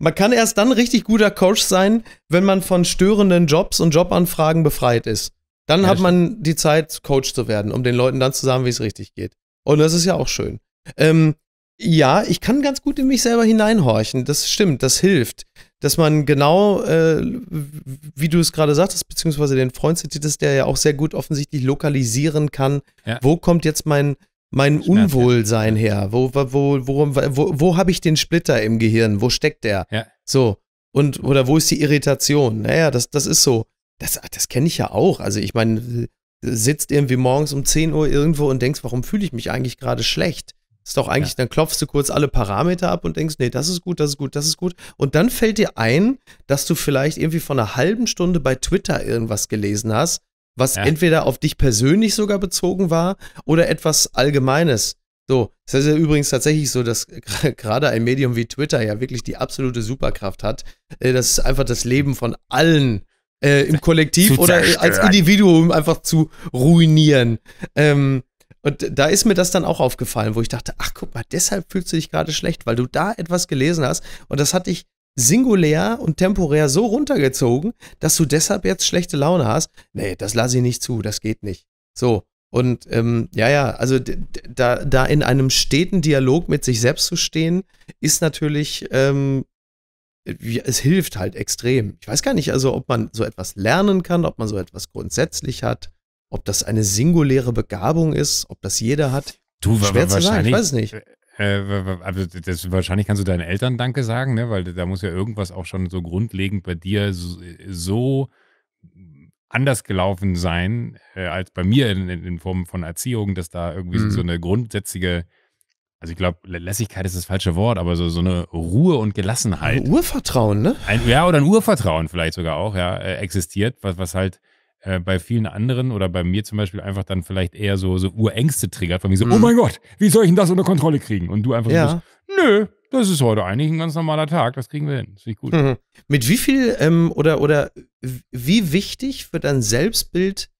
man kann erst dann richtig guter Coach sein, wenn man von störenden Jobs und Jobanfragen befreit ist. Dann ja, hat man die Zeit Coach zu werden, um den Leuten dann zu sagen, wie es richtig geht. Und das ist ja auch schön. Ähm, ja, ich kann ganz gut in mich selber hineinhorchen. Das stimmt, das hilft. Dass man genau, äh, wie du es gerade sagtest, beziehungsweise den Freund zitiertest, der ja auch sehr gut offensichtlich lokalisieren kann, ja. wo kommt jetzt mein, mein Unwohlsein ja. her? Wo, wo, wo, wo, wo, wo habe ich den Splitter im Gehirn? Wo steckt der? Ja. So. Und, oder wo ist die Irritation? Naja, das, das ist so. Das, das kenne ich ja auch. Also ich meine, sitzt irgendwie morgens um 10 Uhr irgendwo und denkst, warum fühle ich mich eigentlich gerade schlecht? Ist doch eigentlich, ja. dann klopfst du kurz alle Parameter ab und denkst, nee, das ist gut, das ist gut, das ist gut. Und dann fällt dir ein, dass du vielleicht irgendwie von einer halben Stunde bei Twitter irgendwas gelesen hast, was ja. entweder auf dich persönlich sogar bezogen war oder etwas Allgemeines. So, das ist ja übrigens tatsächlich so, dass gerade ein Medium wie Twitter ja wirklich die absolute Superkraft hat, äh, das ist einfach das Leben von allen äh, im Kollektiv oder als Individuum einfach zu ruinieren. Ähm, und da ist mir das dann auch aufgefallen, wo ich dachte, ach guck mal, deshalb fühlst du dich gerade schlecht, weil du da etwas gelesen hast und das hat dich singulär und temporär so runtergezogen, dass du deshalb jetzt schlechte Laune hast. Nee, das lasse ich nicht zu, das geht nicht. So. Und ähm, ja, ja, also da, da in einem steten Dialog mit sich selbst zu stehen, ist natürlich, ähm, es hilft halt extrem. Ich weiß gar nicht, also ob man so etwas lernen kann, ob man so etwas grundsätzlich hat. Ob das eine singuläre Begabung ist, ob das jeder hat, du, schwer zu sagen, ich weiß nicht. Äh, äh also das, wahrscheinlich kannst du deinen Eltern Danke sagen, ne? weil da muss ja irgendwas auch schon so grundlegend bei dir so, so anders gelaufen sein äh, als bei mir in, in, Form von Erziehung, dass da irgendwie mhm. so eine grundsätzliche, also ich glaube, Lässigkeit ist das falsche Wort, aber so, so eine Ruhe und Gelassenheit. Ein Urvertrauen, ne? Ein, ja, oder ein Urvertrauen vielleicht sogar auch, ja, äh, existiert, was, was halt äh, bei vielen anderen oder bei mir zum Beispiel einfach dann vielleicht eher so, so Urängste triggert, von mir so, mhm. oh mein Gott, wie soll ich denn das unter Kontrolle kriegen? Und du einfach ja. so bist, nö, das ist heute eigentlich ein ganz normaler Tag, das kriegen wir hin. Das finde gut. Mhm. Mit wie viel ähm, oder, oder wie wichtig für dein Selbstbild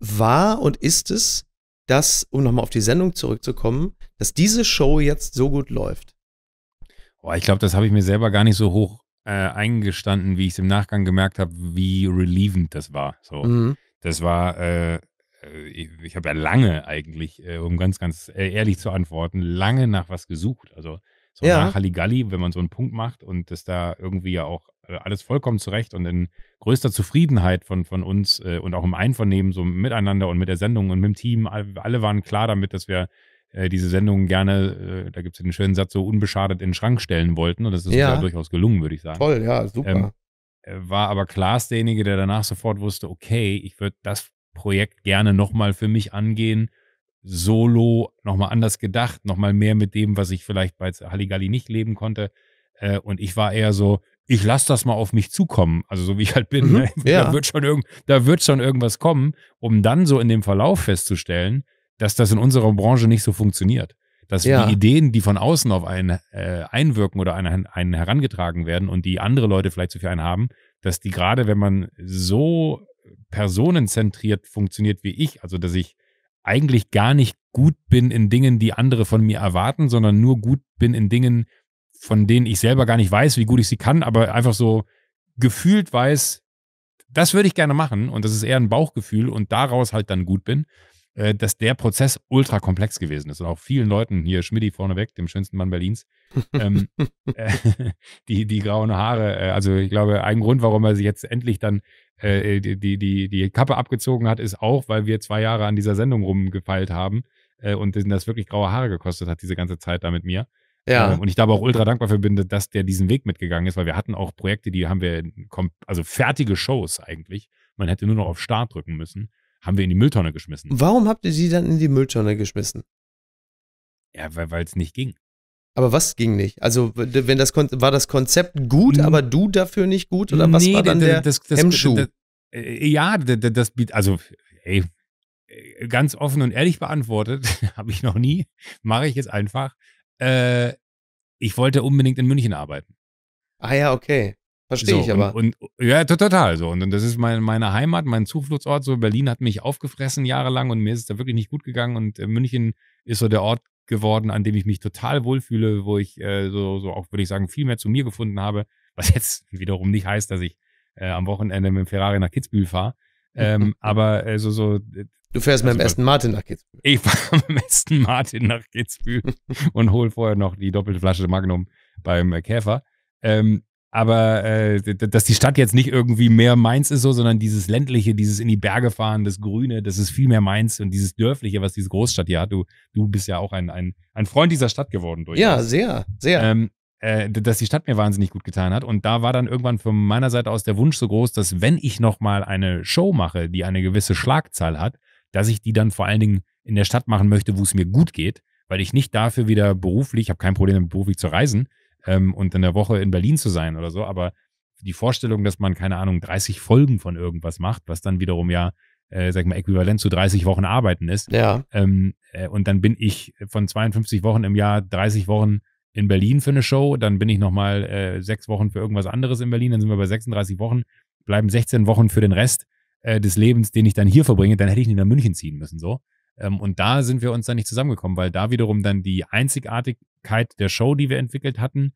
war und ist es, dass, um nochmal auf die Sendung zurückzukommen, dass diese Show jetzt so gut läuft? Boah, ich glaube, das habe ich mir selber gar nicht so hoch äh, eingestanden, wie ich es im Nachgang gemerkt habe, wie relievend das war. So, mhm. das war, äh, äh ich, ich habe ja lange eigentlich, äh, um ganz, ganz äh, ehrlich zu antworten, lange nach was gesucht. Also so ja. nach Halligalli, wenn man so einen Punkt macht und das da irgendwie ja auch äh, alles vollkommen zurecht und in größter Zufriedenheit von, von uns äh, und auch im Einvernehmen so miteinander und mit der Sendung und mit dem Team. Alle waren klar damit, dass wir äh, diese Sendung gerne, äh, da gibt es den schönen Satz, so unbeschadet in den Schrank stellen wollten. Und das ist ja, durchaus gelungen, würde ich sagen. Toll, ja, super. Ähm, äh, war aber Klaas derjenige, der danach sofort wusste, okay, ich würde das Projekt gerne nochmal für mich angehen. Solo, nochmal anders gedacht, nochmal mehr mit dem, was ich vielleicht bei Halligalli nicht leben konnte. Äh, und ich war eher so, ich lasse das mal auf mich zukommen, also so wie ich halt bin. Mhm, ne? ja. da, wird schon irgend, da wird schon irgendwas kommen, um dann so in dem Verlauf festzustellen, dass das in unserer Branche nicht so funktioniert. Dass ja. die Ideen, die von außen auf einen äh, einwirken oder einen, einen herangetragen werden und die andere Leute vielleicht so für einen haben, dass die gerade, wenn man so personenzentriert funktioniert wie ich, also dass ich eigentlich gar nicht gut bin in Dingen, die andere von mir erwarten, sondern nur gut bin in Dingen, von denen ich selber gar nicht weiß, wie gut ich sie kann, aber einfach so gefühlt weiß, das würde ich gerne machen und das ist eher ein Bauchgefühl und daraus halt dann gut bin. Äh, dass der Prozess ultra komplex gewesen ist. Und auch vielen Leuten, hier Schmidti vorneweg, dem schönsten Mann Berlins, ähm, äh, die, die grauen Haare. Äh, also ich glaube, ein Grund, warum er sich jetzt endlich dann äh, die, die, die, die Kappe abgezogen hat, ist auch, weil wir zwei Jahre an dieser Sendung rumgefeilt haben äh, und das wirklich graue Haare gekostet hat, diese ganze Zeit da mit mir. Ja. Ähm, und ich da aber auch ultra dankbar für bin, dass der diesen Weg mitgegangen ist, weil wir hatten auch Projekte, die haben wir, also fertige Shows eigentlich. Man hätte nur noch auf Start drücken müssen haben wir in die Mülltonne geschmissen. Warum habt ihr sie dann in die Mülltonne geschmissen? Ja, weil es nicht ging. Aber was ging nicht? Also, wenn das war das Konzept gut, aber du dafür nicht gut oder was nee, war dann der das, das, Hemmschuh? Äh, das, ja, das bietet also ey, äh, ganz offen und ehrlich beantwortet, habe ich noch nie, mache ich jetzt einfach. Äh, ich wollte unbedingt in München arbeiten. Ah ja, okay. Verstehe so, ich aber. Und, und, ja, total so. Und, und das ist meine, meine Heimat, mein Zufluchtsort. So, Berlin hat mich aufgefressen jahrelang und mir ist es da wirklich nicht gut gegangen. Und äh, München ist so der Ort geworden, an dem ich mich total wohlfühle, wo ich äh, so, so auch, würde ich sagen, viel mehr zu mir gefunden habe. Was jetzt wiederum nicht heißt, dass ich äh, am Wochenende mit dem Ferrari nach Kitzbühel fahre. Ähm, aber äh, so, so. Äh, du fährst also, mit dem ersten also Martin nach Kitzbühel. Ich fahre mit dem ersten Martin nach Kitzbühel und hole vorher noch die doppelte Flasche Magnum beim äh, Käfer. Ähm, aber äh, dass die Stadt jetzt nicht irgendwie mehr Mainz ist, so, sondern dieses ländliche, dieses in die Berge fahren, das Grüne, das ist viel mehr Mainz und dieses dörfliche, was diese Großstadt hier hat. Du, du bist ja auch ein, ein, ein Freund dieser Stadt geworden durch. Ja, sehr, sehr. Ähm, äh, dass die Stadt mir wahnsinnig gut getan hat. Und da war dann irgendwann von meiner Seite aus der Wunsch so groß, dass wenn ich nochmal eine Show mache, die eine gewisse Schlagzahl hat, dass ich die dann vor allen Dingen in der Stadt machen möchte, wo es mir gut geht, weil ich nicht dafür wieder beruflich, ich habe kein Problem damit beruflich zu reisen, ähm, und in der Woche in Berlin zu sein oder so. Aber die Vorstellung, dass man, keine Ahnung, 30 Folgen von irgendwas macht, was dann wiederum ja, äh, sag mal, äquivalent zu 30 Wochen arbeiten ist. Ja. Ähm, äh, und dann bin ich von 52 Wochen im Jahr 30 Wochen in Berlin für eine Show, dann bin ich nochmal äh, sechs Wochen für irgendwas anderes in Berlin, dann sind wir bei 36 Wochen, bleiben 16 Wochen für den Rest äh, des Lebens, den ich dann hier verbringe, dann hätte ich nicht nach München ziehen müssen, so. Ähm, und da sind wir uns dann nicht zusammengekommen, weil da wiederum dann die Einzigartigkeit der Show, die wir entwickelt hatten,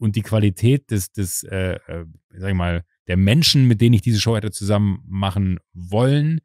und die Qualität des, des äh, äh sag ich mal, der Menschen, mit denen ich diese Show hätte zusammen machen wollen,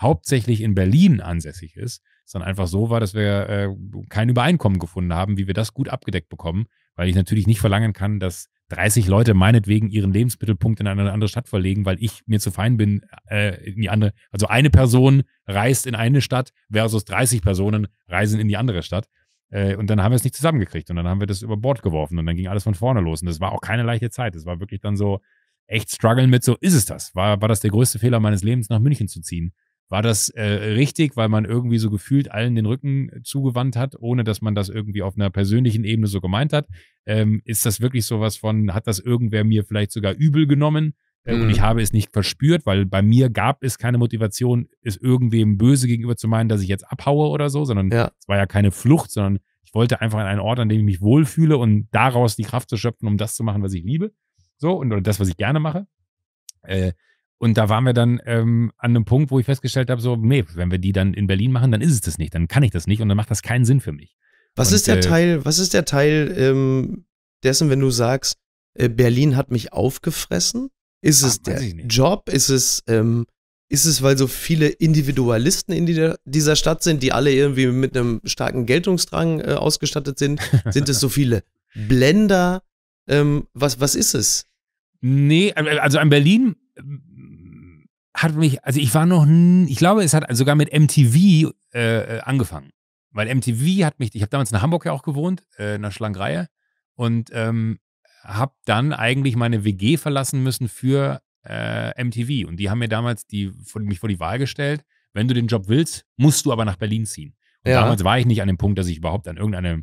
hauptsächlich in Berlin ansässig ist, sondern einfach so war, dass wir äh, kein Übereinkommen gefunden haben, wie wir das gut abgedeckt bekommen, weil ich natürlich nicht verlangen kann, dass 30 Leute meinetwegen ihren Lebensmittelpunkt in eine andere Stadt verlegen, weil ich mir zu fein bin, äh, in die andere. Also eine Person reist in eine Stadt versus 30 Personen reisen in die andere Stadt. Äh, und dann haben wir es nicht zusammengekriegt und dann haben wir das über Bord geworfen und dann ging alles von vorne los. Und das war auch keine leichte Zeit. Das war wirklich dann so echt struggeln mit so, ist es das? War, war das der größte Fehler meines Lebens, nach München zu ziehen? War das äh, richtig, weil man irgendwie so gefühlt allen den Rücken äh, zugewandt hat, ohne dass man das irgendwie auf einer persönlichen Ebene so gemeint hat? Ähm, ist das wirklich sowas von, hat das irgendwer mir vielleicht sogar übel genommen? Äh, mhm. Und ich mhm. habe es nicht verspürt, weil bei mir gab es keine Motivation, es irgendwem böse gegenüber zu meinen, dass ich jetzt abhaue oder so, sondern ja. es war ja keine Flucht, sondern ich wollte einfach an einen Ort, an dem ich mich wohlfühle und daraus die Kraft zu schöpfen, um das zu machen, was ich liebe. So, und oder das, was ich gerne mache. Äh, und da waren wir dann ähm, an einem Punkt, wo ich festgestellt habe, so, nee, wenn wir die dann in Berlin machen, dann ist es das nicht, dann kann ich das nicht und dann macht das keinen Sinn für mich. Was und, ist der äh, Teil, was ist der Teil ähm, dessen, wenn du sagst, äh, Berlin hat mich aufgefressen? Ist es ach, der Job? Ist es, ähm, ist es, weil so viele Individualisten in dieser, dieser Stadt sind, die alle irgendwie mit einem starken Geltungsdrang äh, ausgestattet sind? Sind es so viele Blender? Ähm, was, was ist es? Nee, äh, also an Berlin hat mich, also ich war noch, ich glaube, es hat sogar mit MTV äh, äh, angefangen. Weil MTV hat mich, ich habe damals in Hamburg ja auch gewohnt, äh, in der Schlangreihe. Und ähm, habe dann eigentlich meine WG verlassen müssen für äh, MTV. Und die haben mir damals die, mich vor die Wahl gestellt, wenn du den Job willst, musst du aber nach Berlin ziehen. Und ja. damals war ich nicht an dem Punkt, dass ich überhaupt an irgendeine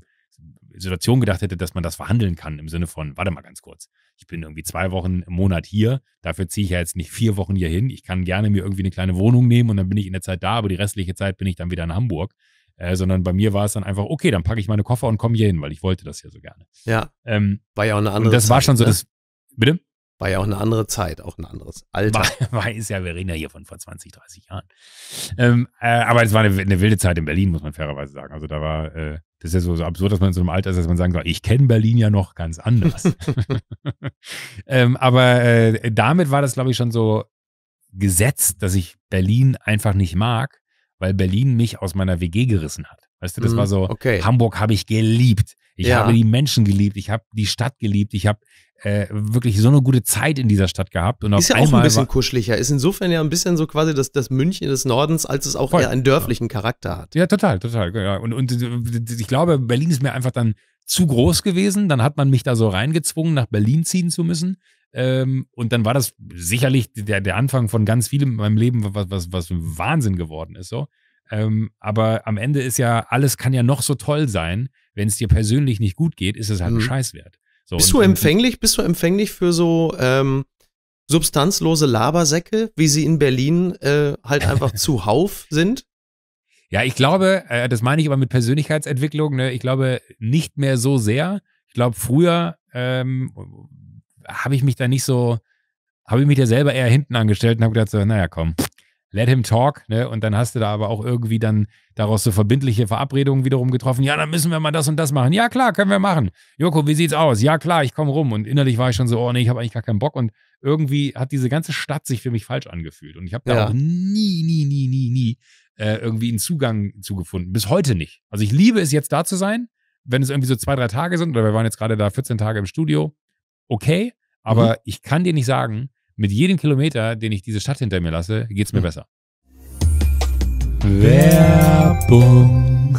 Situation gedacht hätte, dass man das verhandeln kann, im Sinne von, warte mal ganz kurz, ich bin irgendwie zwei Wochen im Monat hier. Dafür ziehe ich ja jetzt nicht vier Wochen hier hin. Ich kann gerne mir irgendwie eine kleine Wohnung nehmen und dann bin ich in der Zeit da, aber die restliche Zeit bin ich dann wieder in Hamburg. Äh, sondern bei mir war es dann einfach, okay, dann packe ich meine Koffer und komme hier hin, weil ich wollte das ja so gerne. Ja. Ähm, war ja auch eine andere und das Zeit, war schon so ne? das. Bitte? War ja auch eine andere Zeit, auch ein anderes Alter. War, war ist ja, wir reden ja hier von vor 20, 30 Jahren. Ähm, äh, aber es war eine, eine, wilde Zeit in Berlin, muss man fairerweise sagen. Also da war, äh, das ist ja so, so absurd, dass man in so einem Alter ist, dass man sagen soll, ich kenne Berlin ja noch ganz anders. ähm, aber äh, damit war das, glaube ich, schon so gesetzt, dass ich Berlin einfach nicht mag, weil Berlin mich aus meiner WG gerissen hat. Weißt du, das war mhm, so, okay. Hamburg habe ich geliebt. Ich ja. habe die Menschen geliebt, ich habe die Stadt geliebt, ich habe äh, wirklich so eine gute Zeit in dieser Stadt gehabt. Und ist ja auch ein bisschen kuscheliger, ist insofern ja ein bisschen so quasi das, das München des Nordens, als es auch voll. eher einen dörflichen Charakter hat. Ja, total, total. Ja. Genau. Und, und ich glaube, Berlin ist mir einfach dann zu groß gewesen. Dann hat man mich da so reingezwungen, nach Berlin ziehen zu müssen. Ähm, und dann war das sicherlich der, der Anfang von ganz vielem in meinem Leben, was, was, was Wahnsinn geworden ist. So. Ähm, aber am Ende ist ja, alles kann ja noch so toll sein. Wenn es dir persönlich nicht gut geht, ist es halt mhm. ein Scheiß wert. So, bist du empfänglich, bist du empfänglich für so ähm, substanzlose Labersäcke, wie sie in Berlin äh, halt einfach zuhauf sind? Ja, ich glaube, äh, das meine ich aber mit Persönlichkeitsentwicklung, ne? ich glaube nicht mehr so sehr. Ich glaube, früher ähm, habe ich mich da nicht so, habe ich mich da selber eher hinten angestellt und habe gedacht, so, naja, komm, let him talk, ne? Und dann hast du da aber auch irgendwie dann daraus so verbindliche Verabredungen wiederum getroffen. Ja, dann müssen wir mal das und das machen. Ja, klar, können wir machen. Joko, wie sieht's aus? Ja, klar, ich komme rum. Und innerlich war ich schon so, oh nee, ich habe eigentlich gar keinen Bock. Und irgendwie hat diese ganze Stadt sich für mich falsch angefühlt. Und ich habe da ja. auch nie, nie, nie, nie, nie äh, irgendwie einen Zugang zugefunden. Bis heute nicht. Also ich liebe es, jetzt da zu sein, wenn es irgendwie so zwei, drei Tage sind, oder wir waren jetzt gerade da 14 Tage im Studio. Okay, aber mhm. ich kann dir nicht sagen, mit jedem Kilometer, den ich diese Stadt hinter mir lasse, geht es mir hm. besser. Werbung.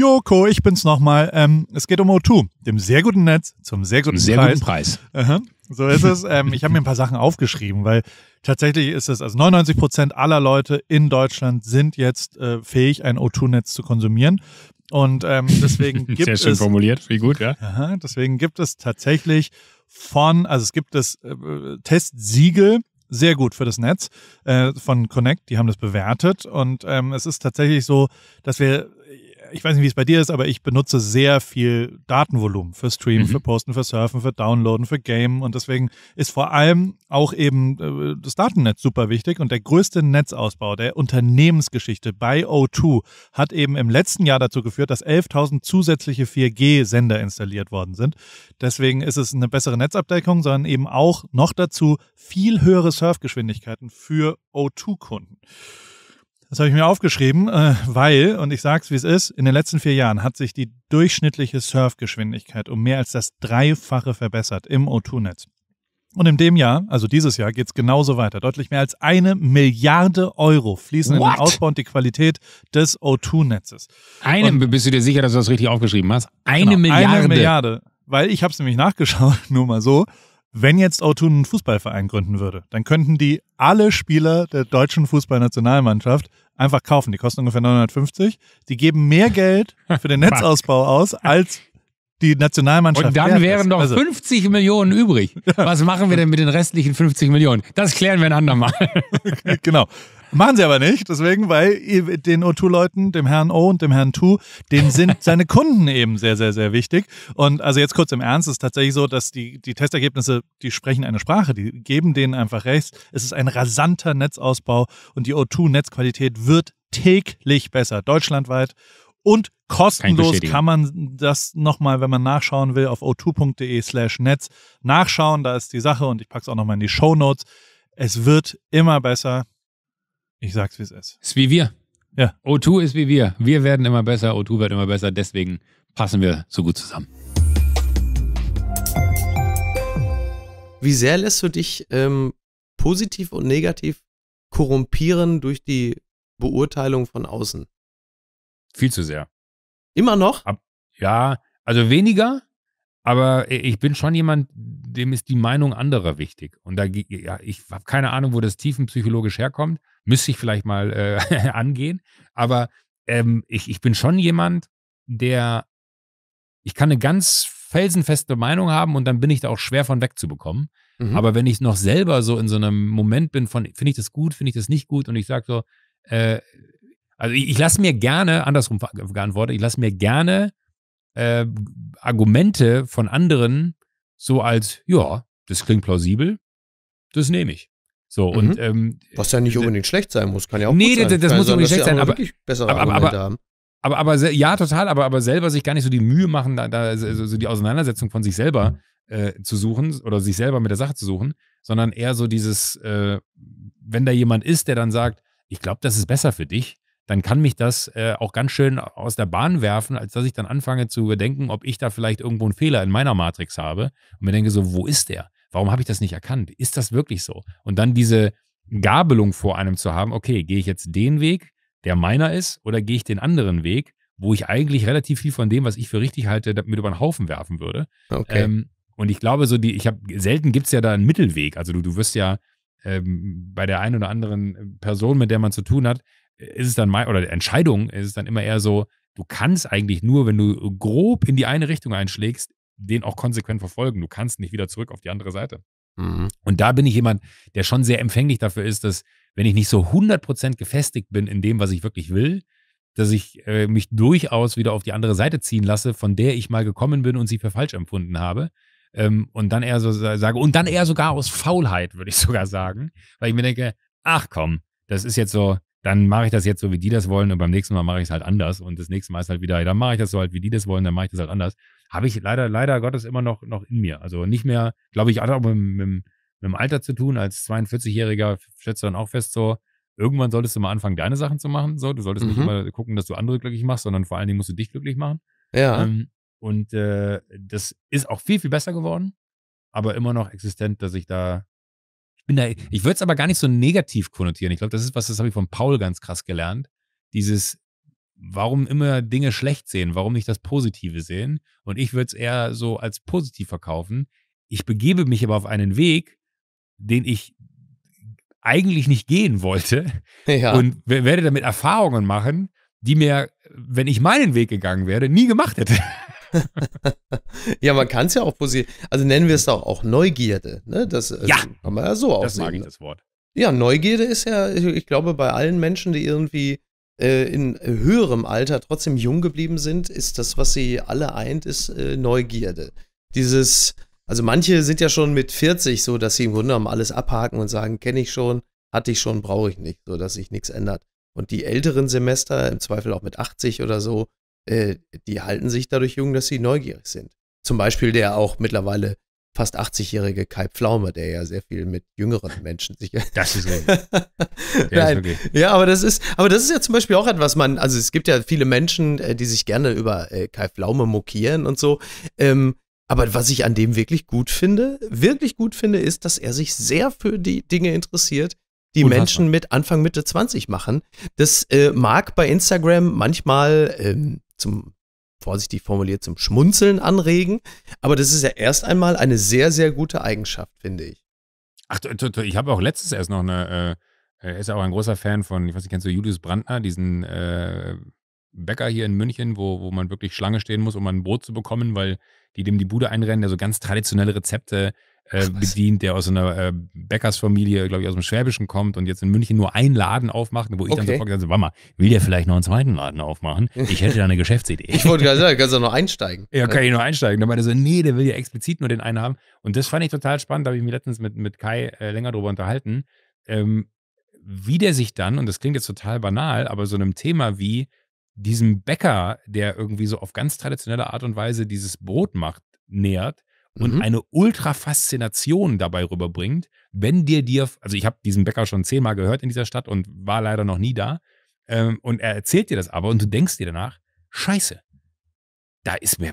Joko, ich bin's nochmal. Ähm, es geht um O2, dem sehr guten Netz, zum sehr guten sehr Preis. Guten Preis. So ist es. Ähm, ich habe mir ein paar Sachen aufgeschrieben, weil tatsächlich ist es, also 99 Prozent aller Leute in Deutschland sind jetzt äh, fähig, ein O2-Netz zu konsumieren. Und ähm, deswegen gibt Sehr schön es, formuliert, wie gut, ja. Aha, deswegen gibt es tatsächlich von, also es gibt das äh, Testsiegel, sehr gut für das Netz äh, von Connect, die haben das bewertet. Und ähm, es ist tatsächlich so, dass wir ich weiß nicht, wie es bei dir ist, aber ich benutze sehr viel Datenvolumen für Streamen, mhm. für Posten, für Surfen, für Downloaden, für Game. Und deswegen ist vor allem auch eben äh, das Datennetz super wichtig. Und der größte Netzausbau der Unternehmensgeschichte bei O2 hat eben im letzten Jahr dazu geführt, dass 11.000 zusätzliche 4G-Sender installiert worden sind. Deswegen ist es eine bessere Netzabdeckung, sondern eben auch noch dazu viel höhere Surfgeschwindigkeiten für O2-Kunden. Das habe ich mir aufgeschrieben, äh, weil, und ich sag's wie es ist, in den letzten vier Jahren hat sich die durchschnittliche Surfgeschwindigkeit um mehr als das Dreifache verbessert im O2-Netz. Und in dem Jahr, also dieses Jahr, geht's genauso weiter. Deutlich mehr als eine Milliarde Euro fließen What? in den Ausbau und die Qualität des O2-Netzes. Eine, und, bist du dir sicher, dass du das richtig aufgeschrieben hast? Eine genau, Milliarde. Eine Milliarde. Weil ich habe es nämlich nachgeschaut, nur mal so. Wenn jetzt Autun einen Fußballverein gründen würde, dann könnten die alle Spieler der deutschen Fußballnationalmannschaft einfach kaufen. Die kosten ungefähr 950. Die geben mehr Geld für den Netzausbau aus als die Nationalmannschaft. Und dann wären noch also. 50 Millionen übrig. Was machen wir denn mit den restlichen 50 Millionen? Das klären wir ein andermal. genau. Machen sie aber nicht, deswegen, weil den O2-Leuten, dem Herrn O und dem Herrn Tu, denen sind seine Kunden eben sehr, sehr, sehr wichtig. Und also jetzt kurz im Ernst, es ist tatsächlich so, dass die, die Testergebnisse, die sprechen eine Sprache, die geben denen einfach recht. Es ist ein rasanter Netzausbau und die O2-Netzqualität wird täglich besser, deutschlandweit und kostenlos kann man das nochmal, wenn man nachschauen will, auf o2.de slash netz nachschauen. Da ist die Sache und ich packe es auch nochmal in die Show Notes. Es wird immer besser. Ich sag's, wie es ist. Ist wie wir. Ja. O2 ist wie wir. Wir werden immer besser, O2 wird immer besser. Deswegen passen wir so gut zusammen. Wie sehr lässt du dich ähm, positiv und negativ korrumpieren durch die Beurteilung von außen? Viel zu sehr. Immer noch? Ab, ja, also weniger, aber ich bin schon jemand, dem ist die Meinung anderer wichtig. Und da, ja, ich habe keine Ahnung, wo das tiefenpsychologisch herkommt. Müsste ich vielleicht mal äh, angehen. Aber ähm, ich, ich bin schon jemand, der, ich kann eine ganz felsenfeste Meinung haben und dann bin ich da auch schwer von wegzubekommen. Mhm. Aber wenn ich noch selber so in so einem Moment bin von, finde ich das gut, finde ich das nicht gut und ich sage so, äh, also ich, ich lasse mir gerne, andersrum geantwortet, ich lasse mir gerne äh, Argumente von anderen so als, ja, das klingt plausibel, das nehme ich. So, mhm. und, ähm, Was ja nicht unbedingt schlecht sein muss, kann ja auch nee, sein. Nee, das, das muss unbedingt schlecht sein, aber, bessere aber, Argumente aber, haben. Aber, aber, ja, total, aber, aber selber sich gar nicht so die Mühe machen, da, da so, so die Auseinandersetzung von sich selber mhm. äh, zu suchen oder sich selber mit der Sache zu suchen, sondern eher so dieses, äh, wenn da jemand ist, der dann sagt, ich glaube, das ist besser für dich, dann kann mich das äh, auch ganz schön aus der Bahn werfen, als dass ich dann anfange zu überdenken, ob ich da vielleicht irgendwo einen Fehler in meiner Matrix habe und mir denke so, wo ist der? Warum habe ich das nicht erkannt? Ist das wirklich so? Und dann diese Gabelung vor einem zu haben, okay, gehe ich jetzt den Weg, der meiner ist, oder gehe ich den anderen Weg, wo ich eigentlich relativ viel von dem, was ich für richtig halte, mit über den Haufen werfen würde. Okay. Ähm, und ich glaube, so die, ich habe, selten gibt es ja da einen Mittelweg. Also du, du wirst ja ähm, bei der einen oder anderen Person, mit der man zu tun hat, ist es dann mal, oder Entscheidung ist es dann immer eher so, du kannst eigentlich nur, wenn du grob in die eine Richtung einschlägst, den auch konsequent verfolgen. Du kannst nicht wieder zurück auf die andere Seite. Mhm. Und da bin ich jemand, der schon sehr empfänglich dafür ist, dass, wenn ich nicht so 100% gefestigt bin in dem, was ich wirklich will, dass ich äh, mich durchaus wieder auf die andere Seite ziehen lasse, von der ich mal gekommen bin und sie für falsch empfunden habe. Ähm, und dann eher so sage, und dann eher sogar aus Faulheit, würde ich sogar sagen, weil ich mir denke, ach komm, das ist jetzt so, dann mache ich das jetzt so, wie die das wollen und beim nächsten Mal mache ich es halt anders und das nächste Mal ist halt wieder, dann mache ich das so halt, wie die das wollen, dann mache ich das halt anders. Habe ich leider, leider Gottes immer noch, noch in mir. Also nicht mehr, glaube ich, hat auch mit, mit, mit dem Alter zu tun. Als 42-Jähriger stellst du dann auch fest, so, irgendwann solltest du mal anfangen, deine Sachen zu machen. So, du solltest mhm. nicht immer gucken, dass du andere glücklich machst, sondern vor allen Dingen musst du dich glücklich machen. Ja. Ähm, und äh, das ist auch viel, viel besser geworden, aber immer noch existent, dass ich da bin da, ich würde es aber gar nicht so negativ konnotieren. Ich glaube, das ist was, das habe ich von Paul ganz krass gelernt. Dieses, warum immer Dinge schlecht sehen, warum nicht das Positive sehen. Und ich würde es eher so als positiv verkaufen. Ich begebe mich aber auf einen Weg, den ich eigentlich nicht gehen wollte ja. und werde damit Erfahrungen machen, die mir, wenn ich meinen Weg gegangen wäre, nie gemacht hätte. ja, man kann es ja auch positiv, also nennen wir es doch auch Neugierde. Ne? Das äh, ja. kann man ja so aussehen. Das das ne? Wort. Ja, Neugierde ist ja, ich glaube, bei allen Menschen, die irgendwie äh, in höherem Alter trotzdem jung geblieben sind, ist das, was sie alle eint, ist äh, Neugierde. Dieses, also manche sind ja schon mit 40 so, dass sie im Grunde genommen alles abhaken und sagen, kenne ich schon, hatte ich schon, brauche ich nicht, so dass sich nichts ändert. Und die älteren Semester, im Zweifel auch mit 80 oder so, äh, die halten sich dadurch jung, dass sie neugierig sind. Zum Beispiel der auch mittlerweile fast 80-jährige Kai Pflaume, der ja sehr viel mit jüngeren Menschen sich. Das ist richtig. Nein. Ist Ja, aber das ist, aber das ist ja zum Beispiel auch etwas, man, also es gibt ja viele Menschen, äh, die sich gerne über äh, Kai Pflaume mokieren und so. Ähm, aber was ich an dem wirklich gut finde, wirklich gut finde, ist, dass er sich sehr für die Dinge interessiert, die Unfassbar. Menschen mit Anfang, Mitte 20 machen. Das äh, mag bei Instagram manchmal ähm, zum, vorsichtig formuliert, zum Schmunzeln anregen, aber das ist ja erst einmal eine sehr, sehr gute Eigenschaft, finde ich. Ach, ich habe auch letztes erst noch eine, äh, äh ist auch ein großer Fan von, ich weiß nicht, kennst du Julius Brandner, diesen äh, Bäcker hier in München, wo, wo man wirklich Schlange stehen muss, um ein Brot zu bekommen, weil die dem die Bude einrennen, der so ganz traditionelle Rezepte äh, bedient, der aus einer äh, Bäckersfamilie, glaube ich, aus dem Schwäbischen kommt und jetzt in München nur einen Laden aufmacht, wo ich okay. dann sofort gesagt habe, warte mal, will der vielleicht noch einen zweiten Laden aufmachen? Ich hätte da eine Geschäftsidee. ich wollte gerade sagen, kannst du noch einsteigen. Ja, kann ich nur einsteigen. Dann meinte er so, nee, der will ja explizit nur den einen haben. Und das fand ich total spannend, da habe ich mich letztens mit, mit Kai äh, länger drüber unterhalten, ähm, wie der sich dann, und das klingt jetzt total banal, aber so einem Thema wie diesem Bäcker, der irgendwie so auf ganz traditionelle Art und Weise dieses Brot macht, nähert, und mhm. eine Ultra-Faszination dabei rüberbringt, wenn dir dir, also ich habe diesen Bäcker schon zehnmal gehört in dieser Stadt und war leider noch nie da, ähm, und er erzählt dir das aber und du denkst dir danach, scheiße, da ist mir,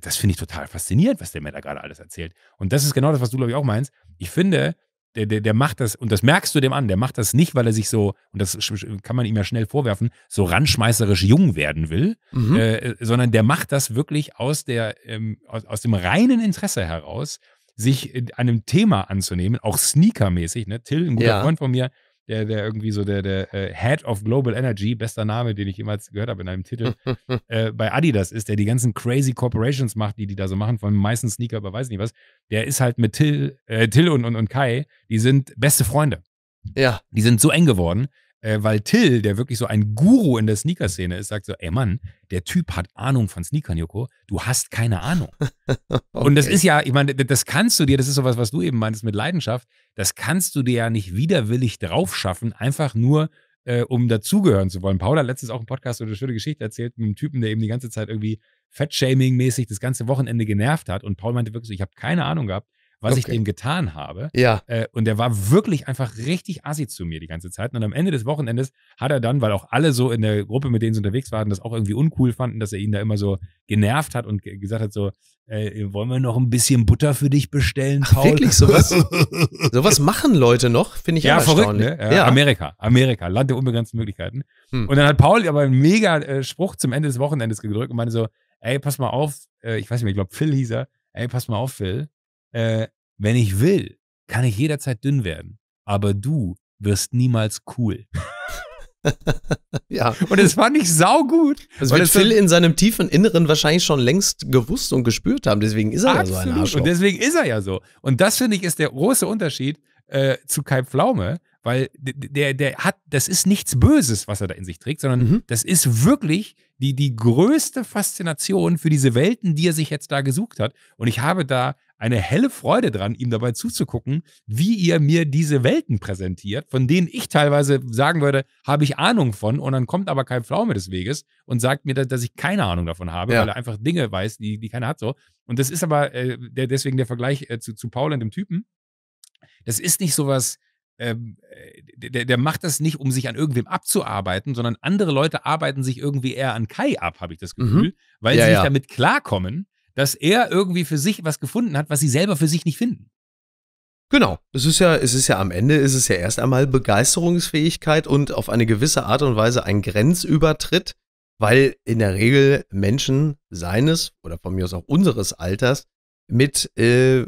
das finde ich total faszinierend, was der mir da gerade alles erzählt. Und das ist genau das, was du, glaube ich, auch meinst. Ich finde, der, der, der macht das, und das merkst du dem an, der macht das nicht, weil er sich so, und das kann man ihm ja schnell vorwerfen, so ranschmeißerisch jung werden will, mhm. Äh, äh, sondern der macht das wirklich aus, der, ähm, aus, aus dem reinen Interesse heraus, sich einem äh, Thema anzunehmen, auch sneakermäßig. Ne? Till, ein guter ja. Freund von mir, der, der irgendwie so der, der äh, Head of Global Energy, bester Name, den ich jemals gehört habe in einem Titel, äh, bei Adidas ist, der die ganzen crazy Corporations macht, die die da so machen, von meisten Sneaker über weiß nicht was, der ist halt mit Till, äh, Till und, und, und Kai, die sind beste Freunde. Ja. Die sind so eng geworden, äh, weil Till, der wirklich so ein Guru in der Sneaker-Szene ist, sagt so, ey Mann, der Typ hat Ahnung von Sneakern, Joko, du hast keine Ahnung. okay. Und das ist ja, ich meine, das kannst du dir, das ist sowas, was du eben meintest mit Leidenschaft, das kannst du dir ja nicht widerwillig draufschaffen, einfach nur, äh, um dazugehören zu wollen. Paul hat letztens auch im Podcast so eine schöne Geschichte erzählt mit einem Typen, der eben die ganze Zeit irgendwie Fettshaming-mäßig das ganze Wochenende genervt hat. Und Paul meinte wirklich so, ich habe keine Ahnung gehabt was okay. ich dem getan habe. Ja. Äh, und der war wirklich einfach richtig assi zu mir die ganze Zeit. Und am Ende des Wochenendes hat er dann, weil auch alle so in der Gruppe, mit denen sie unterwegs waren, das auch irgendwie uncool fanden, dass er ihn da immer so genervt hat und gesagt hat so, äh, wollen wir noch ein bisschen Butter für dich bestellen, Paul? Ach, wirklich sowas? sowas machen Leute noch, finde ich ja verrückt. Ne? Ja, ja. Amerika, Amerika, Land der unbegrenzten Möglichkeiten. Hm. Und dann hat Paul aber einen mega äh, Spruch zum Ende des Wochenendes gedrückt und meinte so, ey, pass mal auf, äh, ich weiß nicht mehr, ich glaube Phil hieß er, ey, pass mal auf, Phil, äh, wenn ich will, kann ich jederzeit dünn werden. Aber du wirst niemals cool. ja. Und es fand ich saugut. Also das wird Phil in seinem tiefen Inneren wahrscheinlich schon längst gewusst und gespürt haben. Deswegen ist er absolut. ja so ein Arschloch. Und deswegen ist er ja so. Und das, finde ich, ist der große Unterschied äh, zu Kai Pflaume, weil der, der hat, das ist nichts Böses, was er da in sich trägt, sondern mhm. das ist wirklich die, die größte Faszination für diese Welten, die er sich jetzt da gesucht hat. Und ich habe da eine helle Freude dran, ihm dabei zuzugucken, wie ihr mir diese Welten präsentiert, von denen ich teilweise sagen würde, habe ich Ahnung von und dann kommt aber kein Pflaume des Weges und sagt mir, dass ich keine Ahnung davon habe, ja. weil er einfach Dinge weiß, die, die keiner hat so. Und das ist aber äh, der, deswegen der Vergleich äh, zu, zu Paul und dem Typen. Das ist nicht sowas, ähm, äh, der, der, macht das nicht, um sich an irgendwem abzuarbeiten, sondern andere Leute arbeiten sich irgendwie eher an Kai ab, habe ich das mhm. Gefühl, mhm. weil ja, sie nicht ja. damit klarkommen, dass er irgendwie für sich was gefunden hat, was sie selber für sich nicht finden. Genau. Es ist ja, es ist ja am Ende ist es ja erst einmal Begeisterungsfähigkeit und auf eine gewisse Art und Weise ein Grenzübertritt, weil in der Regel Menschen seines oder von mir aus auch unseres Alters mit äh,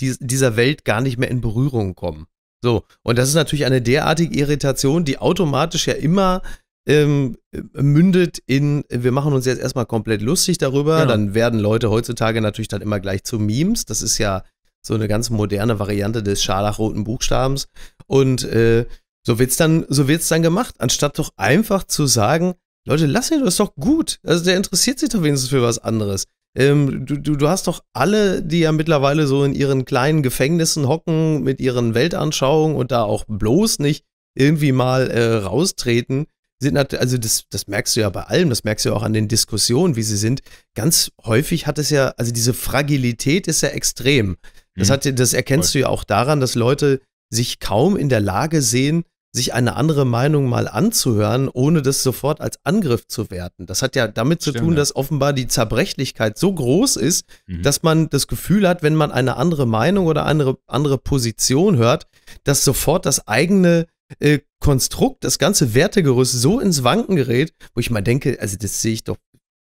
die, dieser Welt gar nicht mehr in Berührung kommen. So, und das ist natürlich eine derartige Irritation, die automatisch ja immer ähm, mündet in, wir machen uns jetzt erstmal komplett lustig darüber, genau. dann werden Leute heutzutage natürlich dann immer gleich zu Memes. Das ist ja so eine ganz moderne Variante des scharlachroten Buchstabens. Und äh, so wird's dann, so dann gemacht, anstatt doch einfach zu sagen, Leute, lass ihn, das ist doch gut. Also der interessiert sich doch wenigstens für was anderes. Ähm, du, du, du hast doch alle, die ja mittlerweile so in ihren kleinen Gefängnissen hocken mit ihren Weltanschauungen und da auch bloß nicht irgendwie mal äh, raustreten, sind, also das, das merkst du ja bei allem, das merkst du ja auch an den Diskussionen, wie sie sind. Ganz häufig hat es ja, also diese Fragilität ist ja extrem. Das, mhm. hat, das erkennst du ja auch daran, dass Leute sich kaum in der Lage sehen, sich eine andere Meinung mal anzuhören, ohne das sofort als Angriff zu werten. Das hat ja damit zu tun, dass offenbar die Zerbrechlichkeit so groß ist, mhm. dass man das Gefühl hat, wenn man eine andere Meinung oder eine andere Position hört, dass sofort das eigene äh, Konstrukt, das ganze Wertegerüst so ins Wanken gerät, wo ich mal denke, also das sehe ich doch,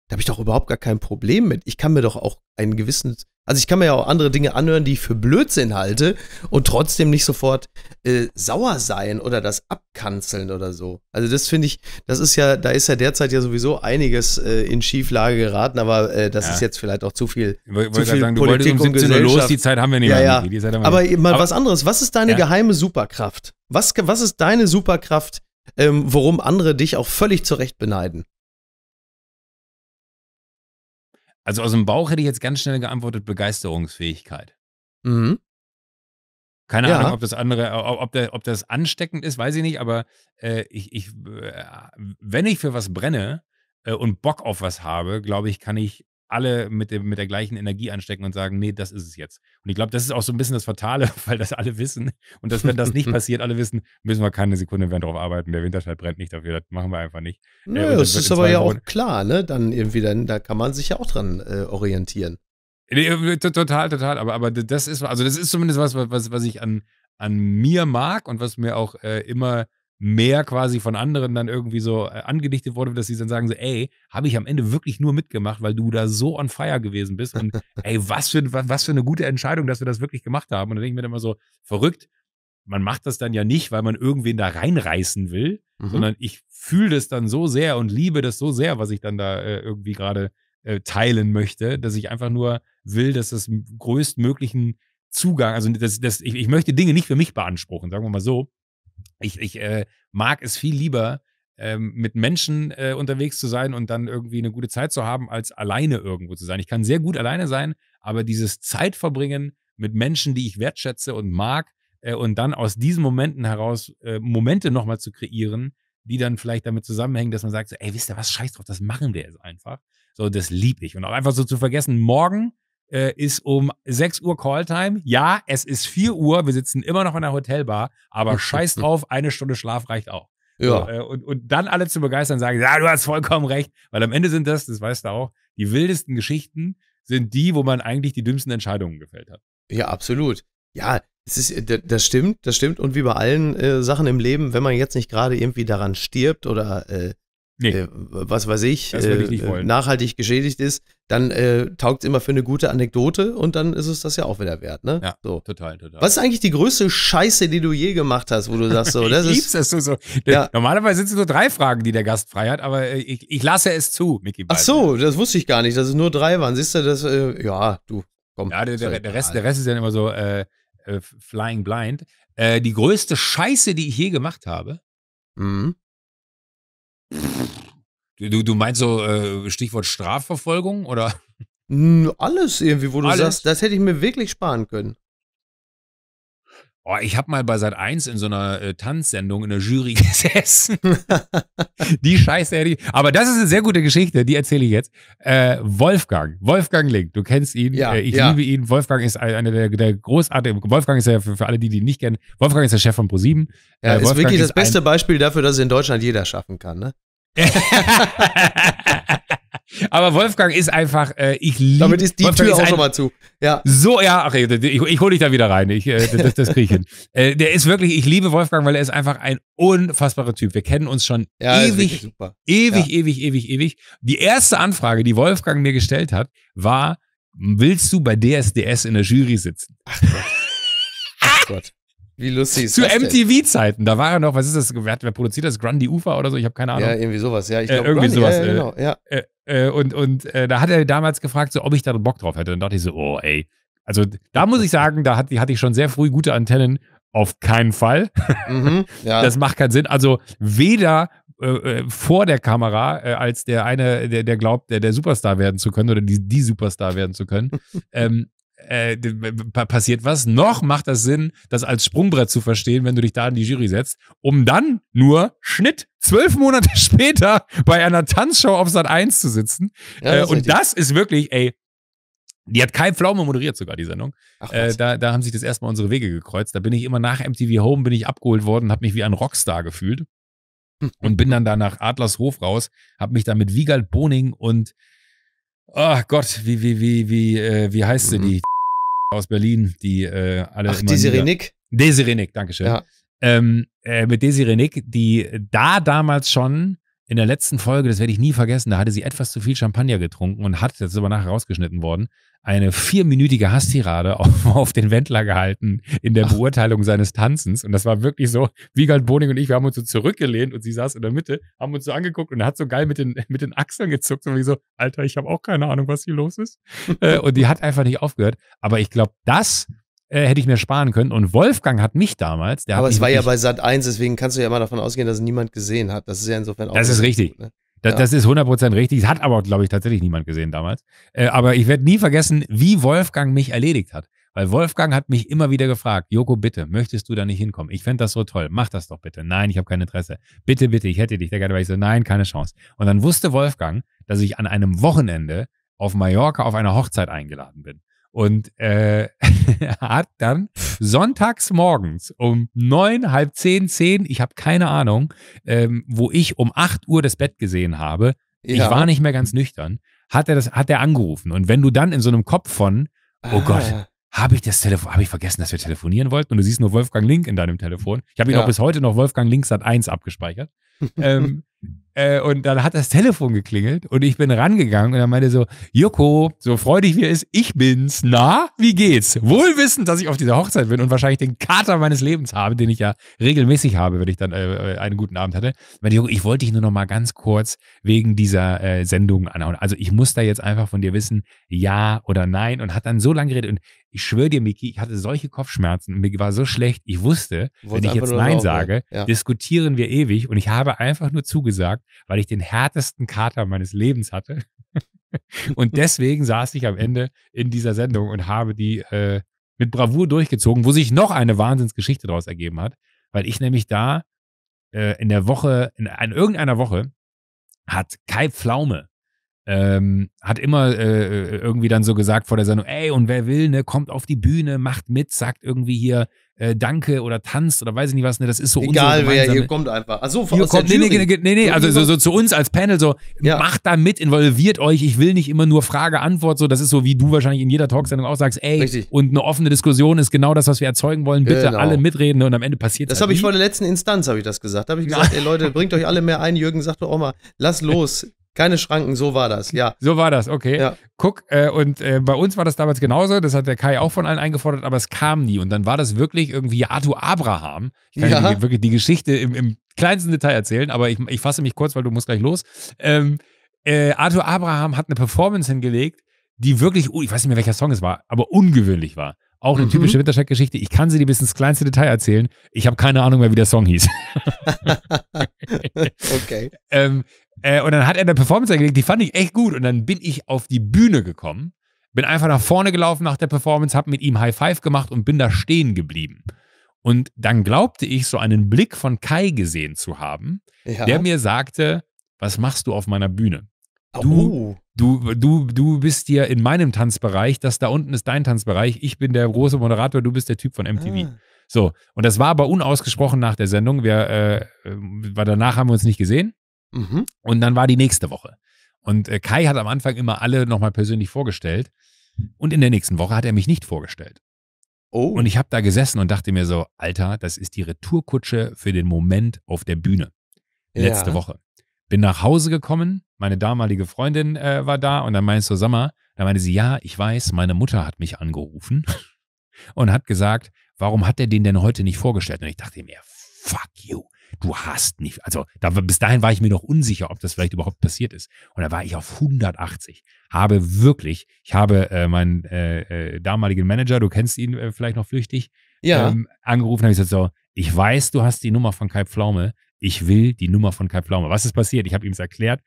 da habe ich doch überhaupt gar kein Problem mit. Ich kann mir doch auch einen gewissen also ich kann mir ja auch andere Dinge anhören, die ich für Blödsinn halte und trotzdem nicht sofort äh, sauer sein oder das abkanzeln oder so. Also das finde ich, das ist ja, da ist ja derzeit ja sowieso einiges äh, in Schieflage geraten, aber äh, das ja. ist jetzt vielleicht auch zu viel. Ich wollte zu viel sagen, du Politik wolltest um 17 Uhr los, die Zeit haben wir nicht mehr. Ja, ja. aber nicht. mal aber was anderes, was ist deine geheime Superkraft? Was, was ist deine Superkraft, ähm, worum andere dich auch völlig zurecht beneiden? Also aus dem Bauch hätte ich jetzt ganz schnell geantwortet, Begeisterungsfähigkeit. Mhm. Keine ja. Ahnung, ob das andere, ob, der, ob das ansteckend ist, weiß ich nicht, aber äh, ich, ich, äh, wenn ich für was brenne äh, und Bock auf was habe, glaube ich, kann ich alle mit, dem, mit der gleichen Energie anstecken und sagen, nee, das ist es jetzt. Und ich glaube, das ist auch so ein bisschen das Fatale, weil das alle wissen. Und dass, wenn das nicht passiert, alle wissen, müssen wir keine Sekunde mehr drauf arbeiten. Der Winterschall brennt nicht dafür, das machen wir einfach nicht. Äh, Nö, äh, das ist aber ja auch klar, ne? Dann irgendwie, dann, da kann man sich ja auch dran äh, orientieren. Äh, total, total. Aber, aber das ist, also das ist zumindest was, was, was ich an, an mir mag und was mir auch äh, immer mehr quasi von anderen dann irgendwie so äh, angedichtet wurde, dass sie dann sagen so, ey, habe ich am Ende wirklich nur mitgemacht, weil du da so on fire gewesen bist und ey, was für, was für eine gute Entscheidung, dass wir das wirklich gemacht haben. Und dann denke ich mir dann immer so, verrückt, man macht das dann ja nicht, weil man irgendwen da reinreißen will, mhm. sondern ich fühle das dann so sehr und liebe das so sehr, was ich dann da äh, irgendwie gerade äh, teilen möchte, dass ich einfach nur will, dass das größtmöglichen Zugang, also das, das, ich, ich möchte Dinge nicht für mich beanspruchen, sagen wir mal so, ich, ich äh, mag es viel lieber, ähm, mit Menschen äh, unterwegs zu sein und dann irgendwie eine gute Zeit zu haben, als alleine irgendwo zu sein. Ich kann sehr gut alleine sein, aber dieses Zeitverbringen mit Menschen, die ich wertschätze und mag, äh, und dann aus diesen Momenten heraus äh, Momente nochmal zu kreieren, die dann vielleicht damit zusammenhängen, dass man sagt, so, ey, wisst ihr was, scheiß drauf, das machen wir jetzt einfach. So, das liebe ich. Und auch einfach so zu vergessen, morgen äh, ist um 6 Uhr Calltime. Ja, es ist 4 Uhr, wir sitzen immer noch in der Hotelbar, aber scheiß drauf, eine Stunde Schlaf reicht auch. Ja. So, äh, und, und dann alle zu begeistern sagen, ja, du hast vollkommen recht, weil am Ende sind das, das weißt du auch, die wildesten Geschichten sind die, wo man eigentlich die dümmsten Entscheidungen gefällt hat. Ja, absolut. Ja, es ist, äh, das stimmt, das stimmt. Und wie bei allen äh, Sachen im Leben, wenn man jetzt nicht gerade irgendwie daran stirbt oder äh, nee. äh, was weiß ich, ich äh, nachhaltig geschädigt ist, dann äh, taugt es immer für eine gute Anekdote und dann ist es das ja auch wieder wert, ne? Ja, so. total, total. Was ist eigentlich die größte Scheiße, die du je gemacht hast, wo du sagst so, das ich lieb's, ist... Dass so, ja. Normalerweise sind es nur drei Fragen, die der Gast frei hat, aber äh, ich, ich lasse es zu, Mickey. Ach so, das wusste ich gar nicht, dass es nur drei waren. Siehst du, das, äh, ja, du, komm. Ja, der, der, der, Rest, der Rest ist ja immer so äh, äh flying blind. Äh, die größte Scheiße, die ich je gemacht habe? Mhm. Pff Du, du meinst so äh, Stichwort Strafverfolgung oder? Alles irgendwie, wo du Alles. sagst, das hätte ich mir wirklich sparen können. Oh, ich habe mal bei Sat 1 in so einer äh, Tanzsendung in der Jury gesessen. die Scheiße hätte ich. Aber das ist eine sehr gute Geschichte, die erzähle ich jetzt. Äh, Wolfgang, Wolfgang Link, du kennst ihn, ja, äh, ich ja. liebe ihn. Wolfgang ist einer der, der großartigen. Wolfgang ist ja für, für alle, die ihn nicht kennen, Wolfgang ist der Chef von ProSieben. Ja, äh, ist wirklich das beste Beispiel dafür, dass es in Deutschland jeder schaffen kann, ne? Aber Wolfgang ist einfach, äh, ich liebe. Damit ist die Wolfgang Tür ist auch schon mal zu. Ja. So, ja, ach, ich, ich, hole dich da wieder rein. Ich, äh, das, das kriege ich hin. Äh, der ist wirklich, ich liebe Wolfgang, weil er ist einfach ein unfassbarer Typ. Wir kennen uns schon ja, ewig, ewig, ja. ewig, ewig, ewig. Die erste Anfrage, die Wolfgang mir gestellt hat, war: Willst du bei DSDS in der Jury sitzen? Ach Gott. Ach Gott. Wie lustig ist Zu MTV-Zeiten, da war er noch, was ist das, wer, wer produziert das? Grundy Ufer oder so? Ich habe keine Ahnung. Ja, irgendwie sowas, ja. Ich äh, glaub, äh, irgendwie Grundy, sowas. Ja, ja, äh, genau, ja. Äh, äh, und und äh, da hat er damals gefragt, so, ob ich da Bock drauf hätte. Und dachte ich so, oh, ey. Also da muss ich sagen, da hat, hatte ich schon sehr früh gute Antennen. Auf keinen Fall. Mhm, ja. Das macht keinen Sinn. Also weder äh, vor der Kamera äh, als der eine, der, der glaubt, der, der Superstar werden zu können oder die, die Superstar werden zu können, ähm, äh, passiert was, noch macht das Sinn, das als Sprungbrett zu verstehen, wenn du dich da in die Jury setzt, um dann nur Schnitt zwölf Monate später bei einer Tanzshow auf Sat 1 zu sitzen. Ja, das äh, und das ist wirklich, ey, die hat kein Pflaume moderiert sogar, die Sendung. Ach, äh, da, da haben sich das erstmal unsere Wege gekreuzt. Da bin ich immer nach MTV Home, bin ich abgeholt worden, habe mich wie ein Rockstar gefühlt. Hm. und bin dann da nach Adlershof raus, habe mich da mit Wiegald Boning und, ach oh Gott, wie, wie, wie, wie, äh, wie heißt sie mhm. die? aus Berlin, die äh, alle. Ach, Desiree Nick? Desiree Nick, Dankeschön. Ja. Ähm, äh, mit Desiree Nick, die da damals schon in der letzten Folge, das werde ich nie vergessen, da hatte sie etwas zu viel Champagner getrunken und hat, das ist aber nachher rausgeschnitten worden, eine vierminütige Hastirade auf, auf den Wendler gehalten in der Beurteilung seines Tanzens. Und das war wirklich so, Wiegald Boning und ich, wir haben uns so zurückgelehnt und sie saß in der Mitte, haben uns so angeguckt und hat so geil mit den, mit den Achseln gezuckt und wie so, Alter, ich habe auch keine Ahnung, was hier los ist. Äh, und die hat einfach nicht aufgehört. Aber ich glaube, das äh, hätte ich mir sparen können. Und Wolfgang hat mich damals. Der Aber es war ja bei Sat 1, deswegen kannst du ja immer davon ausgehen, dass es niemand gesehen hat. Das ist ja insofern auch. Das ist richtig. Gut, ne? Das, ja. das ist 100% richtig. Hat aber, glaube ich, tatsächlich niemand gesehen damals. Äh, aber ich werde nie vergessen, wie Wolfgang mich erledigt hat. Weil Wolfgang hat mich immer wieder gefragt, Joko, bitte, möchtest du da nicht hinkommen? Ich fände das so toll. Mach das doch bitte. Nein, ich habe kein Interesse. Bitte, bitte, ich hätte dich da gerne. Weil ich so, nein, keine Chance. Und dann wusste Wolfgang, dass ich an einem Wochenende auf Mallorca auf einer Hochzeit eingeladen bin. Und äh, hat dann sonntags morgens um neun, halb zehn, zehn, ich habe keine Ahnung, ähm, wo ich um acht Uhr das Bett gesehen habe, ja. ich war nicht mehr ganz nüchtern, hat er das, hat er angerufen. Und wenn du dann in so einem Kopf von, oh ah. Gott, habe ich das Telefon, habe ich vergessen, dass wir telefonieren wollten? Und du siehst nur Wolfgang Link in deinem Telefon. Ich habe ihn ja. auch bis heute noch Wolfgang Link Sat 1 abgespeichert. ähm, äh, und dann hat das Telefon geklingelt und ich bin rangegangen und er meinte so, Joko, so freudig wie er ist, ich bin's. Na, wie geht's? Wohl wissend, dass ich auf dieser Hochzeit bin und wahrscheinlich den Kater meines Lebens habe, den ich ja regelmäßig habe, wenn ich dann äh, einen guten Abend hatte. Ich meinte, Joko, ich wollte dich nur noch mal ganz kurz wegen dieser äh, Sendung anhauen. Also ich muss da jetzt einfach von dir wissen, ja oder nein und hat dann so lange geredet und ich schwöre dir, Miki, ich hatte solche Kopfschmerzen und mir war so schlecht. Ich wusste, Wollt wenn ich jetzt Nein sage, ja. diskutieren wir ewig. Und ich habe einfach nur zugesagt, weil ich den härtesten Kater meines Lebens hatte. und deswegen saß ich am Ende in dieser Sendung und habe die äh, mit Bravour durchgezogen, wo sich noch eine Wahnsinnsgeschichte daraus ergeben hat, weil ich nämlich da äh, in der Woche, in, in irgendeiner Woche, hat Kai Pflaume ähm, hat immer äh, äh, irgendwie dann so gesagt vor der Sendung, ey, und wer will, ne, kommt auf die Bühne, macht mit, sagt irgendwie hier äh, Danke oder tanzt oder weiß ich nicht was, ne, das ist so Egal wer, hier kommt einfach. Achso, von hier kommt, nee, nee, nee, nee, also so, so, zu uns als Panel so, ja. macht da mit, involviert euch, ich will nicht immer nur Frage-Antwort, so, das ist so, wie du wahrscheinlich in jeder Talksendung auch sagst, ey, Richtig. und eine offene Diskussion ist genau das, was wir erzeugen wollen, bitte genau. alle mitreden ne, und am Ende passiert das. Das halt habe ich vor der letzten Instanz, habe ich das gesagt, da habe ich gesagt, ja. ey Leute, bringt euch alle mehr ein, Jürgen sagte auch mal, lass los, keine Schranken, so war das, ja. So war das, okay. Ja. Guck, äh, und äh, bei uns war das damals genauso, das hat der Kai auch von allen eingefordert, aber es kam nie. Und dann war das wirklich irgendwie Arthur Abraham. Ich kann ja. wirklich die Geschichte im, im, kleinsten Detail erzählen, aber ich, ich fasse mich kurz, weil du musst gleich los. Ähm, äh, Arthur Abraham hat eine Performance hingelegt, die wirklich, oh, ich weiß nicht mehr, welcher Song es war, aber ungewöhnlich war. Auch eine mhm. typische Winterscheid-Geschichte. Ich kann sie dir bis ins kleinste Detail erzählen. Ich habe keine Ahnung mehr, wie der Song hieß. okay. ähm, äh, und dann hat er eine Performance eingelegt, die fand ich echt gut. Und dann bin ich auf die Bühne gekommen, bin einfach nach vorne gelaufen nach der Performance, habe mit ihm High Five gemacht und bin da stehen geblieben. Und dann glaubte ich, so einen Blick von Kai gesehen zu haben, ja. der mir sagte, was machst du auf meiner Bühne? Du, oh. du, du, du bist hier in meinem Tanzbereich, das da unten ist dein Tanzbereich, ich bin der große Moderator, du bist der Typ von MTV. Ah. So, und das war aber unausgesprochen nach der Sendung, wir, äh, weil danach haben wir uns nicht gesehen mhm. und dann war die nächste Woche. Und äh, Kai hat am Anfang immer alle nochmal persönlich vorgestellt und in der nächsten Woche hat er mich nicht vorgestellt. Oh. Und ich habe da gesessen und dachte mir so, Alter, das ist die Retourkutsche für den Moment auf der Bühne. Letzte ja. Woche. Bin nach Hause gekommen, meine damalige Freundin äh, war da und dann meinte so, sag mal, dann meinte sie, ja, ich weiß, meine Mutter hat mich angerufen und hat gesagt, warum hat er den denn heute nicht vorgestellt? Und ich dachte mir, fuck you, du hast nicht, also da, bis dahin war ich mir noch unsicher, ob das vielleicht überhaupt passiert ist. Und da war ich auf 180, habe wirklich, ich habe äh, meinen äh, äh, damaligen Manager, du kennst ihn äh, vielleicht noch flüchtig, ja. ähm, angerufen, habe ich gesagt so, ich weiß, du hast die Nummer von Kai Pflaume, ich will die Nummer von Kai Pflaume. Was ist passiert? Ich habe ihm es erklärt.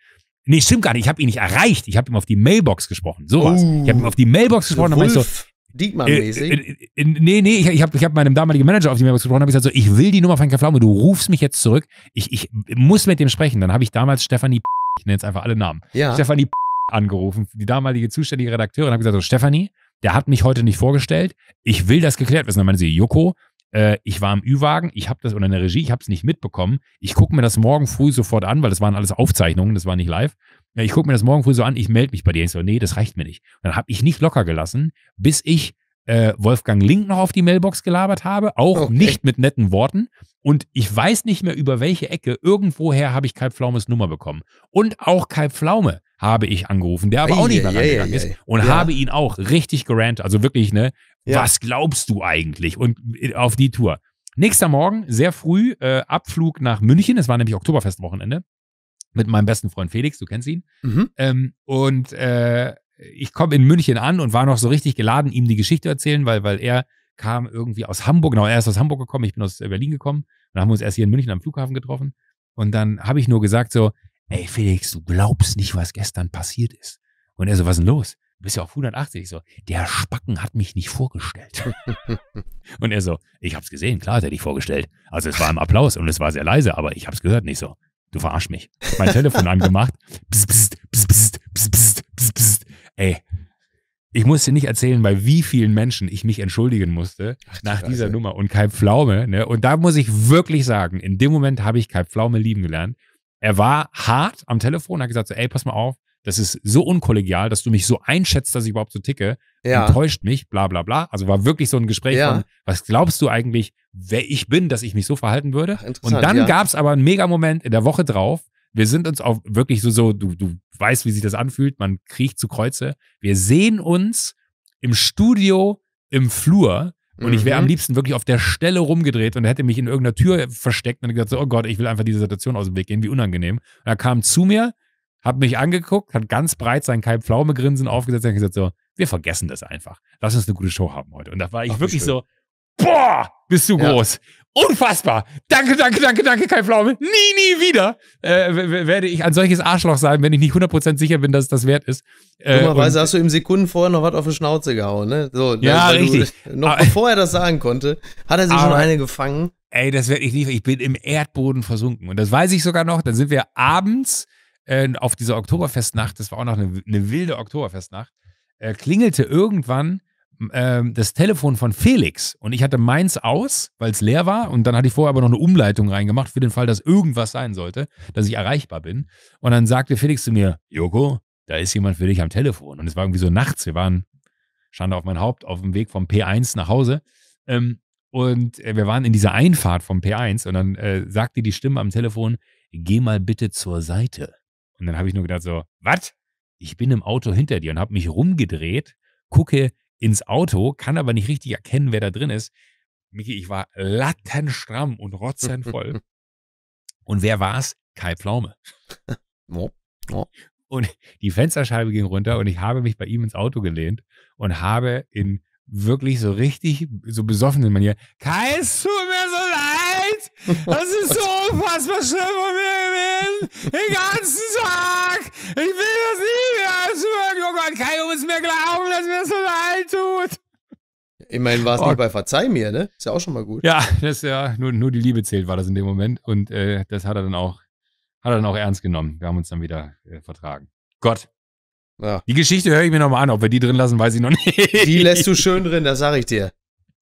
Nee, stimmt gar nicht. Ich habe ihn nicht erreicht. Ich habe ihm auf die Mailbox gesprochen. Sowas. Oh, ich habe ihm auf die Mailbox gesprochen. Wolf. Dann ich so, Diekmann-mäßig? Äh, äh, äh, nee, nee, ich, ich habe ich hab meinem damaligen Manager auf die Mailbox gesprochen, habe gesagt, so, ich will die Nummer von Kai Pflaume. du rufst mich jetzt zurück, ich, ich muss mit dem sprechen. Dann habe ich damals Stefanie, ich nenne jetzt einfach alle Namen, ja. Stefanie angerufen, die damalige zuständige Redakteurin, Und habe gesagt, so, Stefanie, der hat mich heute nicht vorgestellt, ich will das geklärt wissen. Dann meinte sie, Joko, äh, ich war im Ü-Wagen, ich habe das oder in der Regie, ich habe es nicht mitbekommen. Ich gucke mir das morgen früh sofort an, weil das waren alles Aufzeichnungen, das war nicht live. Ich gucke mir das morgen früh so an, ich melde mich bei dir. Ich so, nee, das reicht mir nicht. Und dann habe ich nicht locker gelassen, bis ich äh, Wolfgang Link noch auf die Mailbox gelabert habe, auch okay. nicht mit netten Worten. Und ich weiß nicht mehr über welche Ecke, irgendwoher habe ich Kai Pflaumes Nummer bekommen. Und auch Kai Pflaume habe ich angerufen, der aber auch nicht mehr ei, rangegangen ist und habe ihn auch richtig gerannt, also wirklich, ne, was glaubst du eigentlich? Und äh, auf die Tour. Nächster Morgen, sehr früh, äh, Abflug nach München. Es war nämlich Oktoberfestwochenende mit meinem besten Freund Felix, du kennst ihn. Mhm. Ähm, und äh, ich komme in München an und war noch so richtig geladen, ihm die Geschichte erzählen, weil, weil er kam irgendwie aus Hamburg. Genau, er ist aus Hamburg gekommen, ich bin aus Berlin gekommen. Dann haben wir uns erst hier in München am Flughafen getroffen. Und dann habe ich nur gesagt so, ey Felix, du glaubst nicht, was gestern passiert ist. Und er so, was ist denn los? Du bist ja auf 180. Ich so, der Spacken hat mich nicht vorgestellt. und er so, ich hab's gesehen, klar hat er dich vorgestellt. Also es war im Applaus und es war sehr leise, aber ich hab's gehört nicht so. Du verarsch mich. Mein Telefon angemacht. Psst, psst, psst, psst, psst, psst, psst. Ey, ich muss dir nicht erzählen, bei wie vielen Menschen ich mich entschuldigen musste Ach, nach dieser Nummer und Kai Pflaume. Ne? Und da muss ich wirklich sagen, in dem Moment habe ich Kai Pflaume lieben gelernt. Er war hart am Telefon, hat gesagt so, ey, pass mal auf, das ist so unkollegial, dass du mich so einschätzt, dass ich überhaupt so ticke. Ja. Enttäuscht mich, bla bla bla. Also war wirklich so ein Gespräch ja. von, was glaubst du eigentlich, wer ich bin, dass ich mich so verhalten würde? Ach, und dann ja. gab es aber einen Mega-Moment in der Woche drauf. Wir sind uns auch wirklich so, so du, du weißt, wie sich das anfühlt, man kriecht zu Kreuze. Wir sehen uns im Studio, im Flur und mhm. ich wäre am liebsten wirklich auf der Stelle rumgedreht und hätte mich in irgendeiner Tür versteckt und gesagt, so, oh Gott, ich will einfach diese Situation aus dem Weg gehen, wie unangenehm. Und er kam zu mir, hat mich angeguckt, hat ganz breit sein Kalb-Pflaume-Grinsen aufgesetzt und gesagt, so, wir vergessen das einfach. Lass uns eine gute Show haben heute. Und da war ich Ach, wirklich so, boah, bist du groß. Unfassbar. Danke, danke, danke, danke, kein Pflaume. Nie, nie wieder äh, werde ich ein solches Arschloch sein, wenn ich nicht 100% sicher bin, dass es das wert ist. Äh, Dummerweise hast du im Sekunden vorher noch was auf die Schnauze gehauen, ne? So, ne, ja, richtig. Du, äh, noch aber, ah. bevor er das sagen konnte, hat er sich aber, schon eine gefangen. Ey, das werde ich nicht. Ich bin im Erdboden versunken. Und das weiß ich sogar noch. Dann sind wir abends äh, auf dieser Oktoberfestnacht, das war auch noch eine, eine wilde Oktoberfestnacht, äh, klingelte irgendwann ähm, das Telefon von Felix und ich hatte meins aus, weil es leer war und dann hatte ich vorher aber noch eine Umleitung reingemacht für den Fall, dass irgendwas sein sollte, dass ich erreichbar bin. Und dann sagte Felix zu mir, Joko, da ist jemand für dich am Telefon. Und es war irgendwie so nachts, wir waren, stand auf mein Haupt, auf dem Weg vom P1 nach Hause. Ähm, und äh, wir waren in dieser Einfahrt vom P1 und dann äh, sagte die Stimme am Telefon, geh mal bitte zur Seite. Und dann habe ich nur gedacht so, was? Ich bin im Auto hinter dir und habe mich rumgedreht, gucke ins Auto, kann aber nicht richtig erkennen, wer da drin ist. Miki, ich war lattenstramm und rotzenvoll. und wer war's? Kai Pflaume. Und die Fensterscheibe ging runter und ich habe mich bei ihm ins Auto gelehnt und habe in wirklich so richtig, so besoffenen Manier, Kai, es tut mir so leid! Das ist so unfassbar schlimm von mir gewesen! Den ganzen Tag! Immerhin war es oh. nicht bei Verzeih mir, ne? Ist ja auch schon mal gut. Ja, das ist ja, nur, nur die Liebe zählt war das in dem Moment. Und äh, das hat er dann auch, hat er dann auch ernst genommen. Wir haben uns dann wieder äh, vertragen. Gott. Ja. Die Geschichte höre ich mir nochmal an. Ob wir die drin lassen, weiß ich noch nicht. Die lässt du schön drin, das sage ich dir.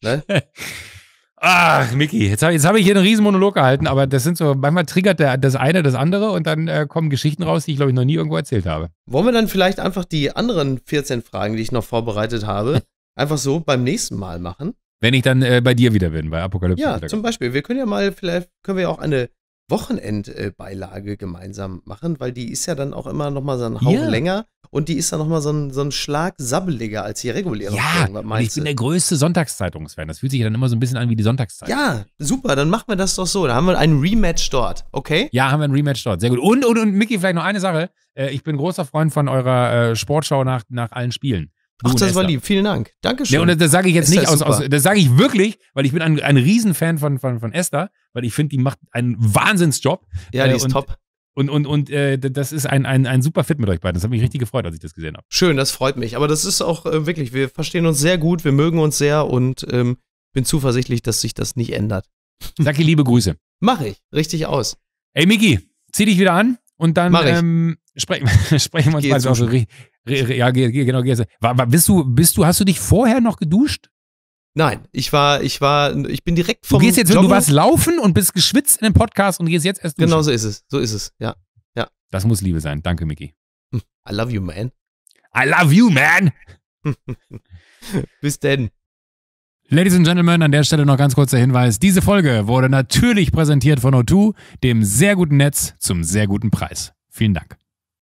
Ne? Ach, Miki, jetzt habe hab ich hier einen riesen Monolog gehalten, aber das sind so, manchmal triggert der, das eine das andere und dann äh, kommen Geschichten raus, die ich, glaube ich, noch nie irgendwo erzählt habe. Wollen wir dann vielleicht einfach die anderen 14 Fragen, die ich noch vorbereitet habe, einfach so beim nächsten Mal machen. Wenn ich dann äh, bei dir wieder bin, bei Apokalypse. Ja, zum Beispiel. Wir können ja mal, vielleicht können wir ja auch eine Wochenendbeilage gemeinsam machen, weil die ist ja dann auch immer nochmal so ein Hauch yeah. länger und die ist dann nochmal so ein, so ein Schlag sabbeliger als die reguläre. Ja, Folgen, ich bin der größte Sonntagszeitungsfan. Das fühlt sich dann immer so ein bisschen an wie die Sonntagszeitung. Ja, super, dann machen wir das doch so. Da haben wir ein Rematch dort, okay? Ja, haben wir ein Rematch dort. Sehr gut. Und, und, und Mickey, vielleicht noch eine Sache. Äh, ich bin großer Freund von eurer äh, Sportschau nach, nach allen Spielen. Ach, das war lieb. Vielen Dank. Dankeschön. Ja, und das sage ich jetzt Esther nicht aus, aus, das sage ich wirklich, weil ich bin ein, ein Riesenfan von, von, von Esther, weil ich finde, die macht einen Wahnsinnsjob. Ja, die äh, ist und, top. Und, und, und äh, das ist ein, ein, ein super Fit mit euch beiden. Das hat mich richtig gefreut, als ich das gesehen habe. Schön, das freut mich. Aber das ist auch äh, wirklich, wir verstehen uns sehr gut, wir mögen uns sehr und ähm, bin zuversichtlich, dass sich das nicht ändert. Danke, liebe Grüße. Mach ich, richtig aus. Ey, Miki, zieh dich wieder an und dann ähm, sprechen, sprechen wir uns mal so richtig, ja, genau, war, war, bist du, bist du, hast du dich vorher noch geduscht? Nein, ich war, ich war, ich bin direkt vom. Du gehst jetzt, Joggen. du warst laufen und bist geschwitzt in den Podcast und gehst jetzt erst duschen. Genau so ist es, so ist es, ja, ja. Das muss Liebe sein, danke, Mickey. Hm, I love you, man. I love you, man. Bis denn. Ladies and Gentlemen, an der Stelle noch ganz kurz der Hinweis. Diese Folge wurde natürlich präsentiert von O2, dem sehr guten Netz zum sehr guten Preis. Vielen Dank.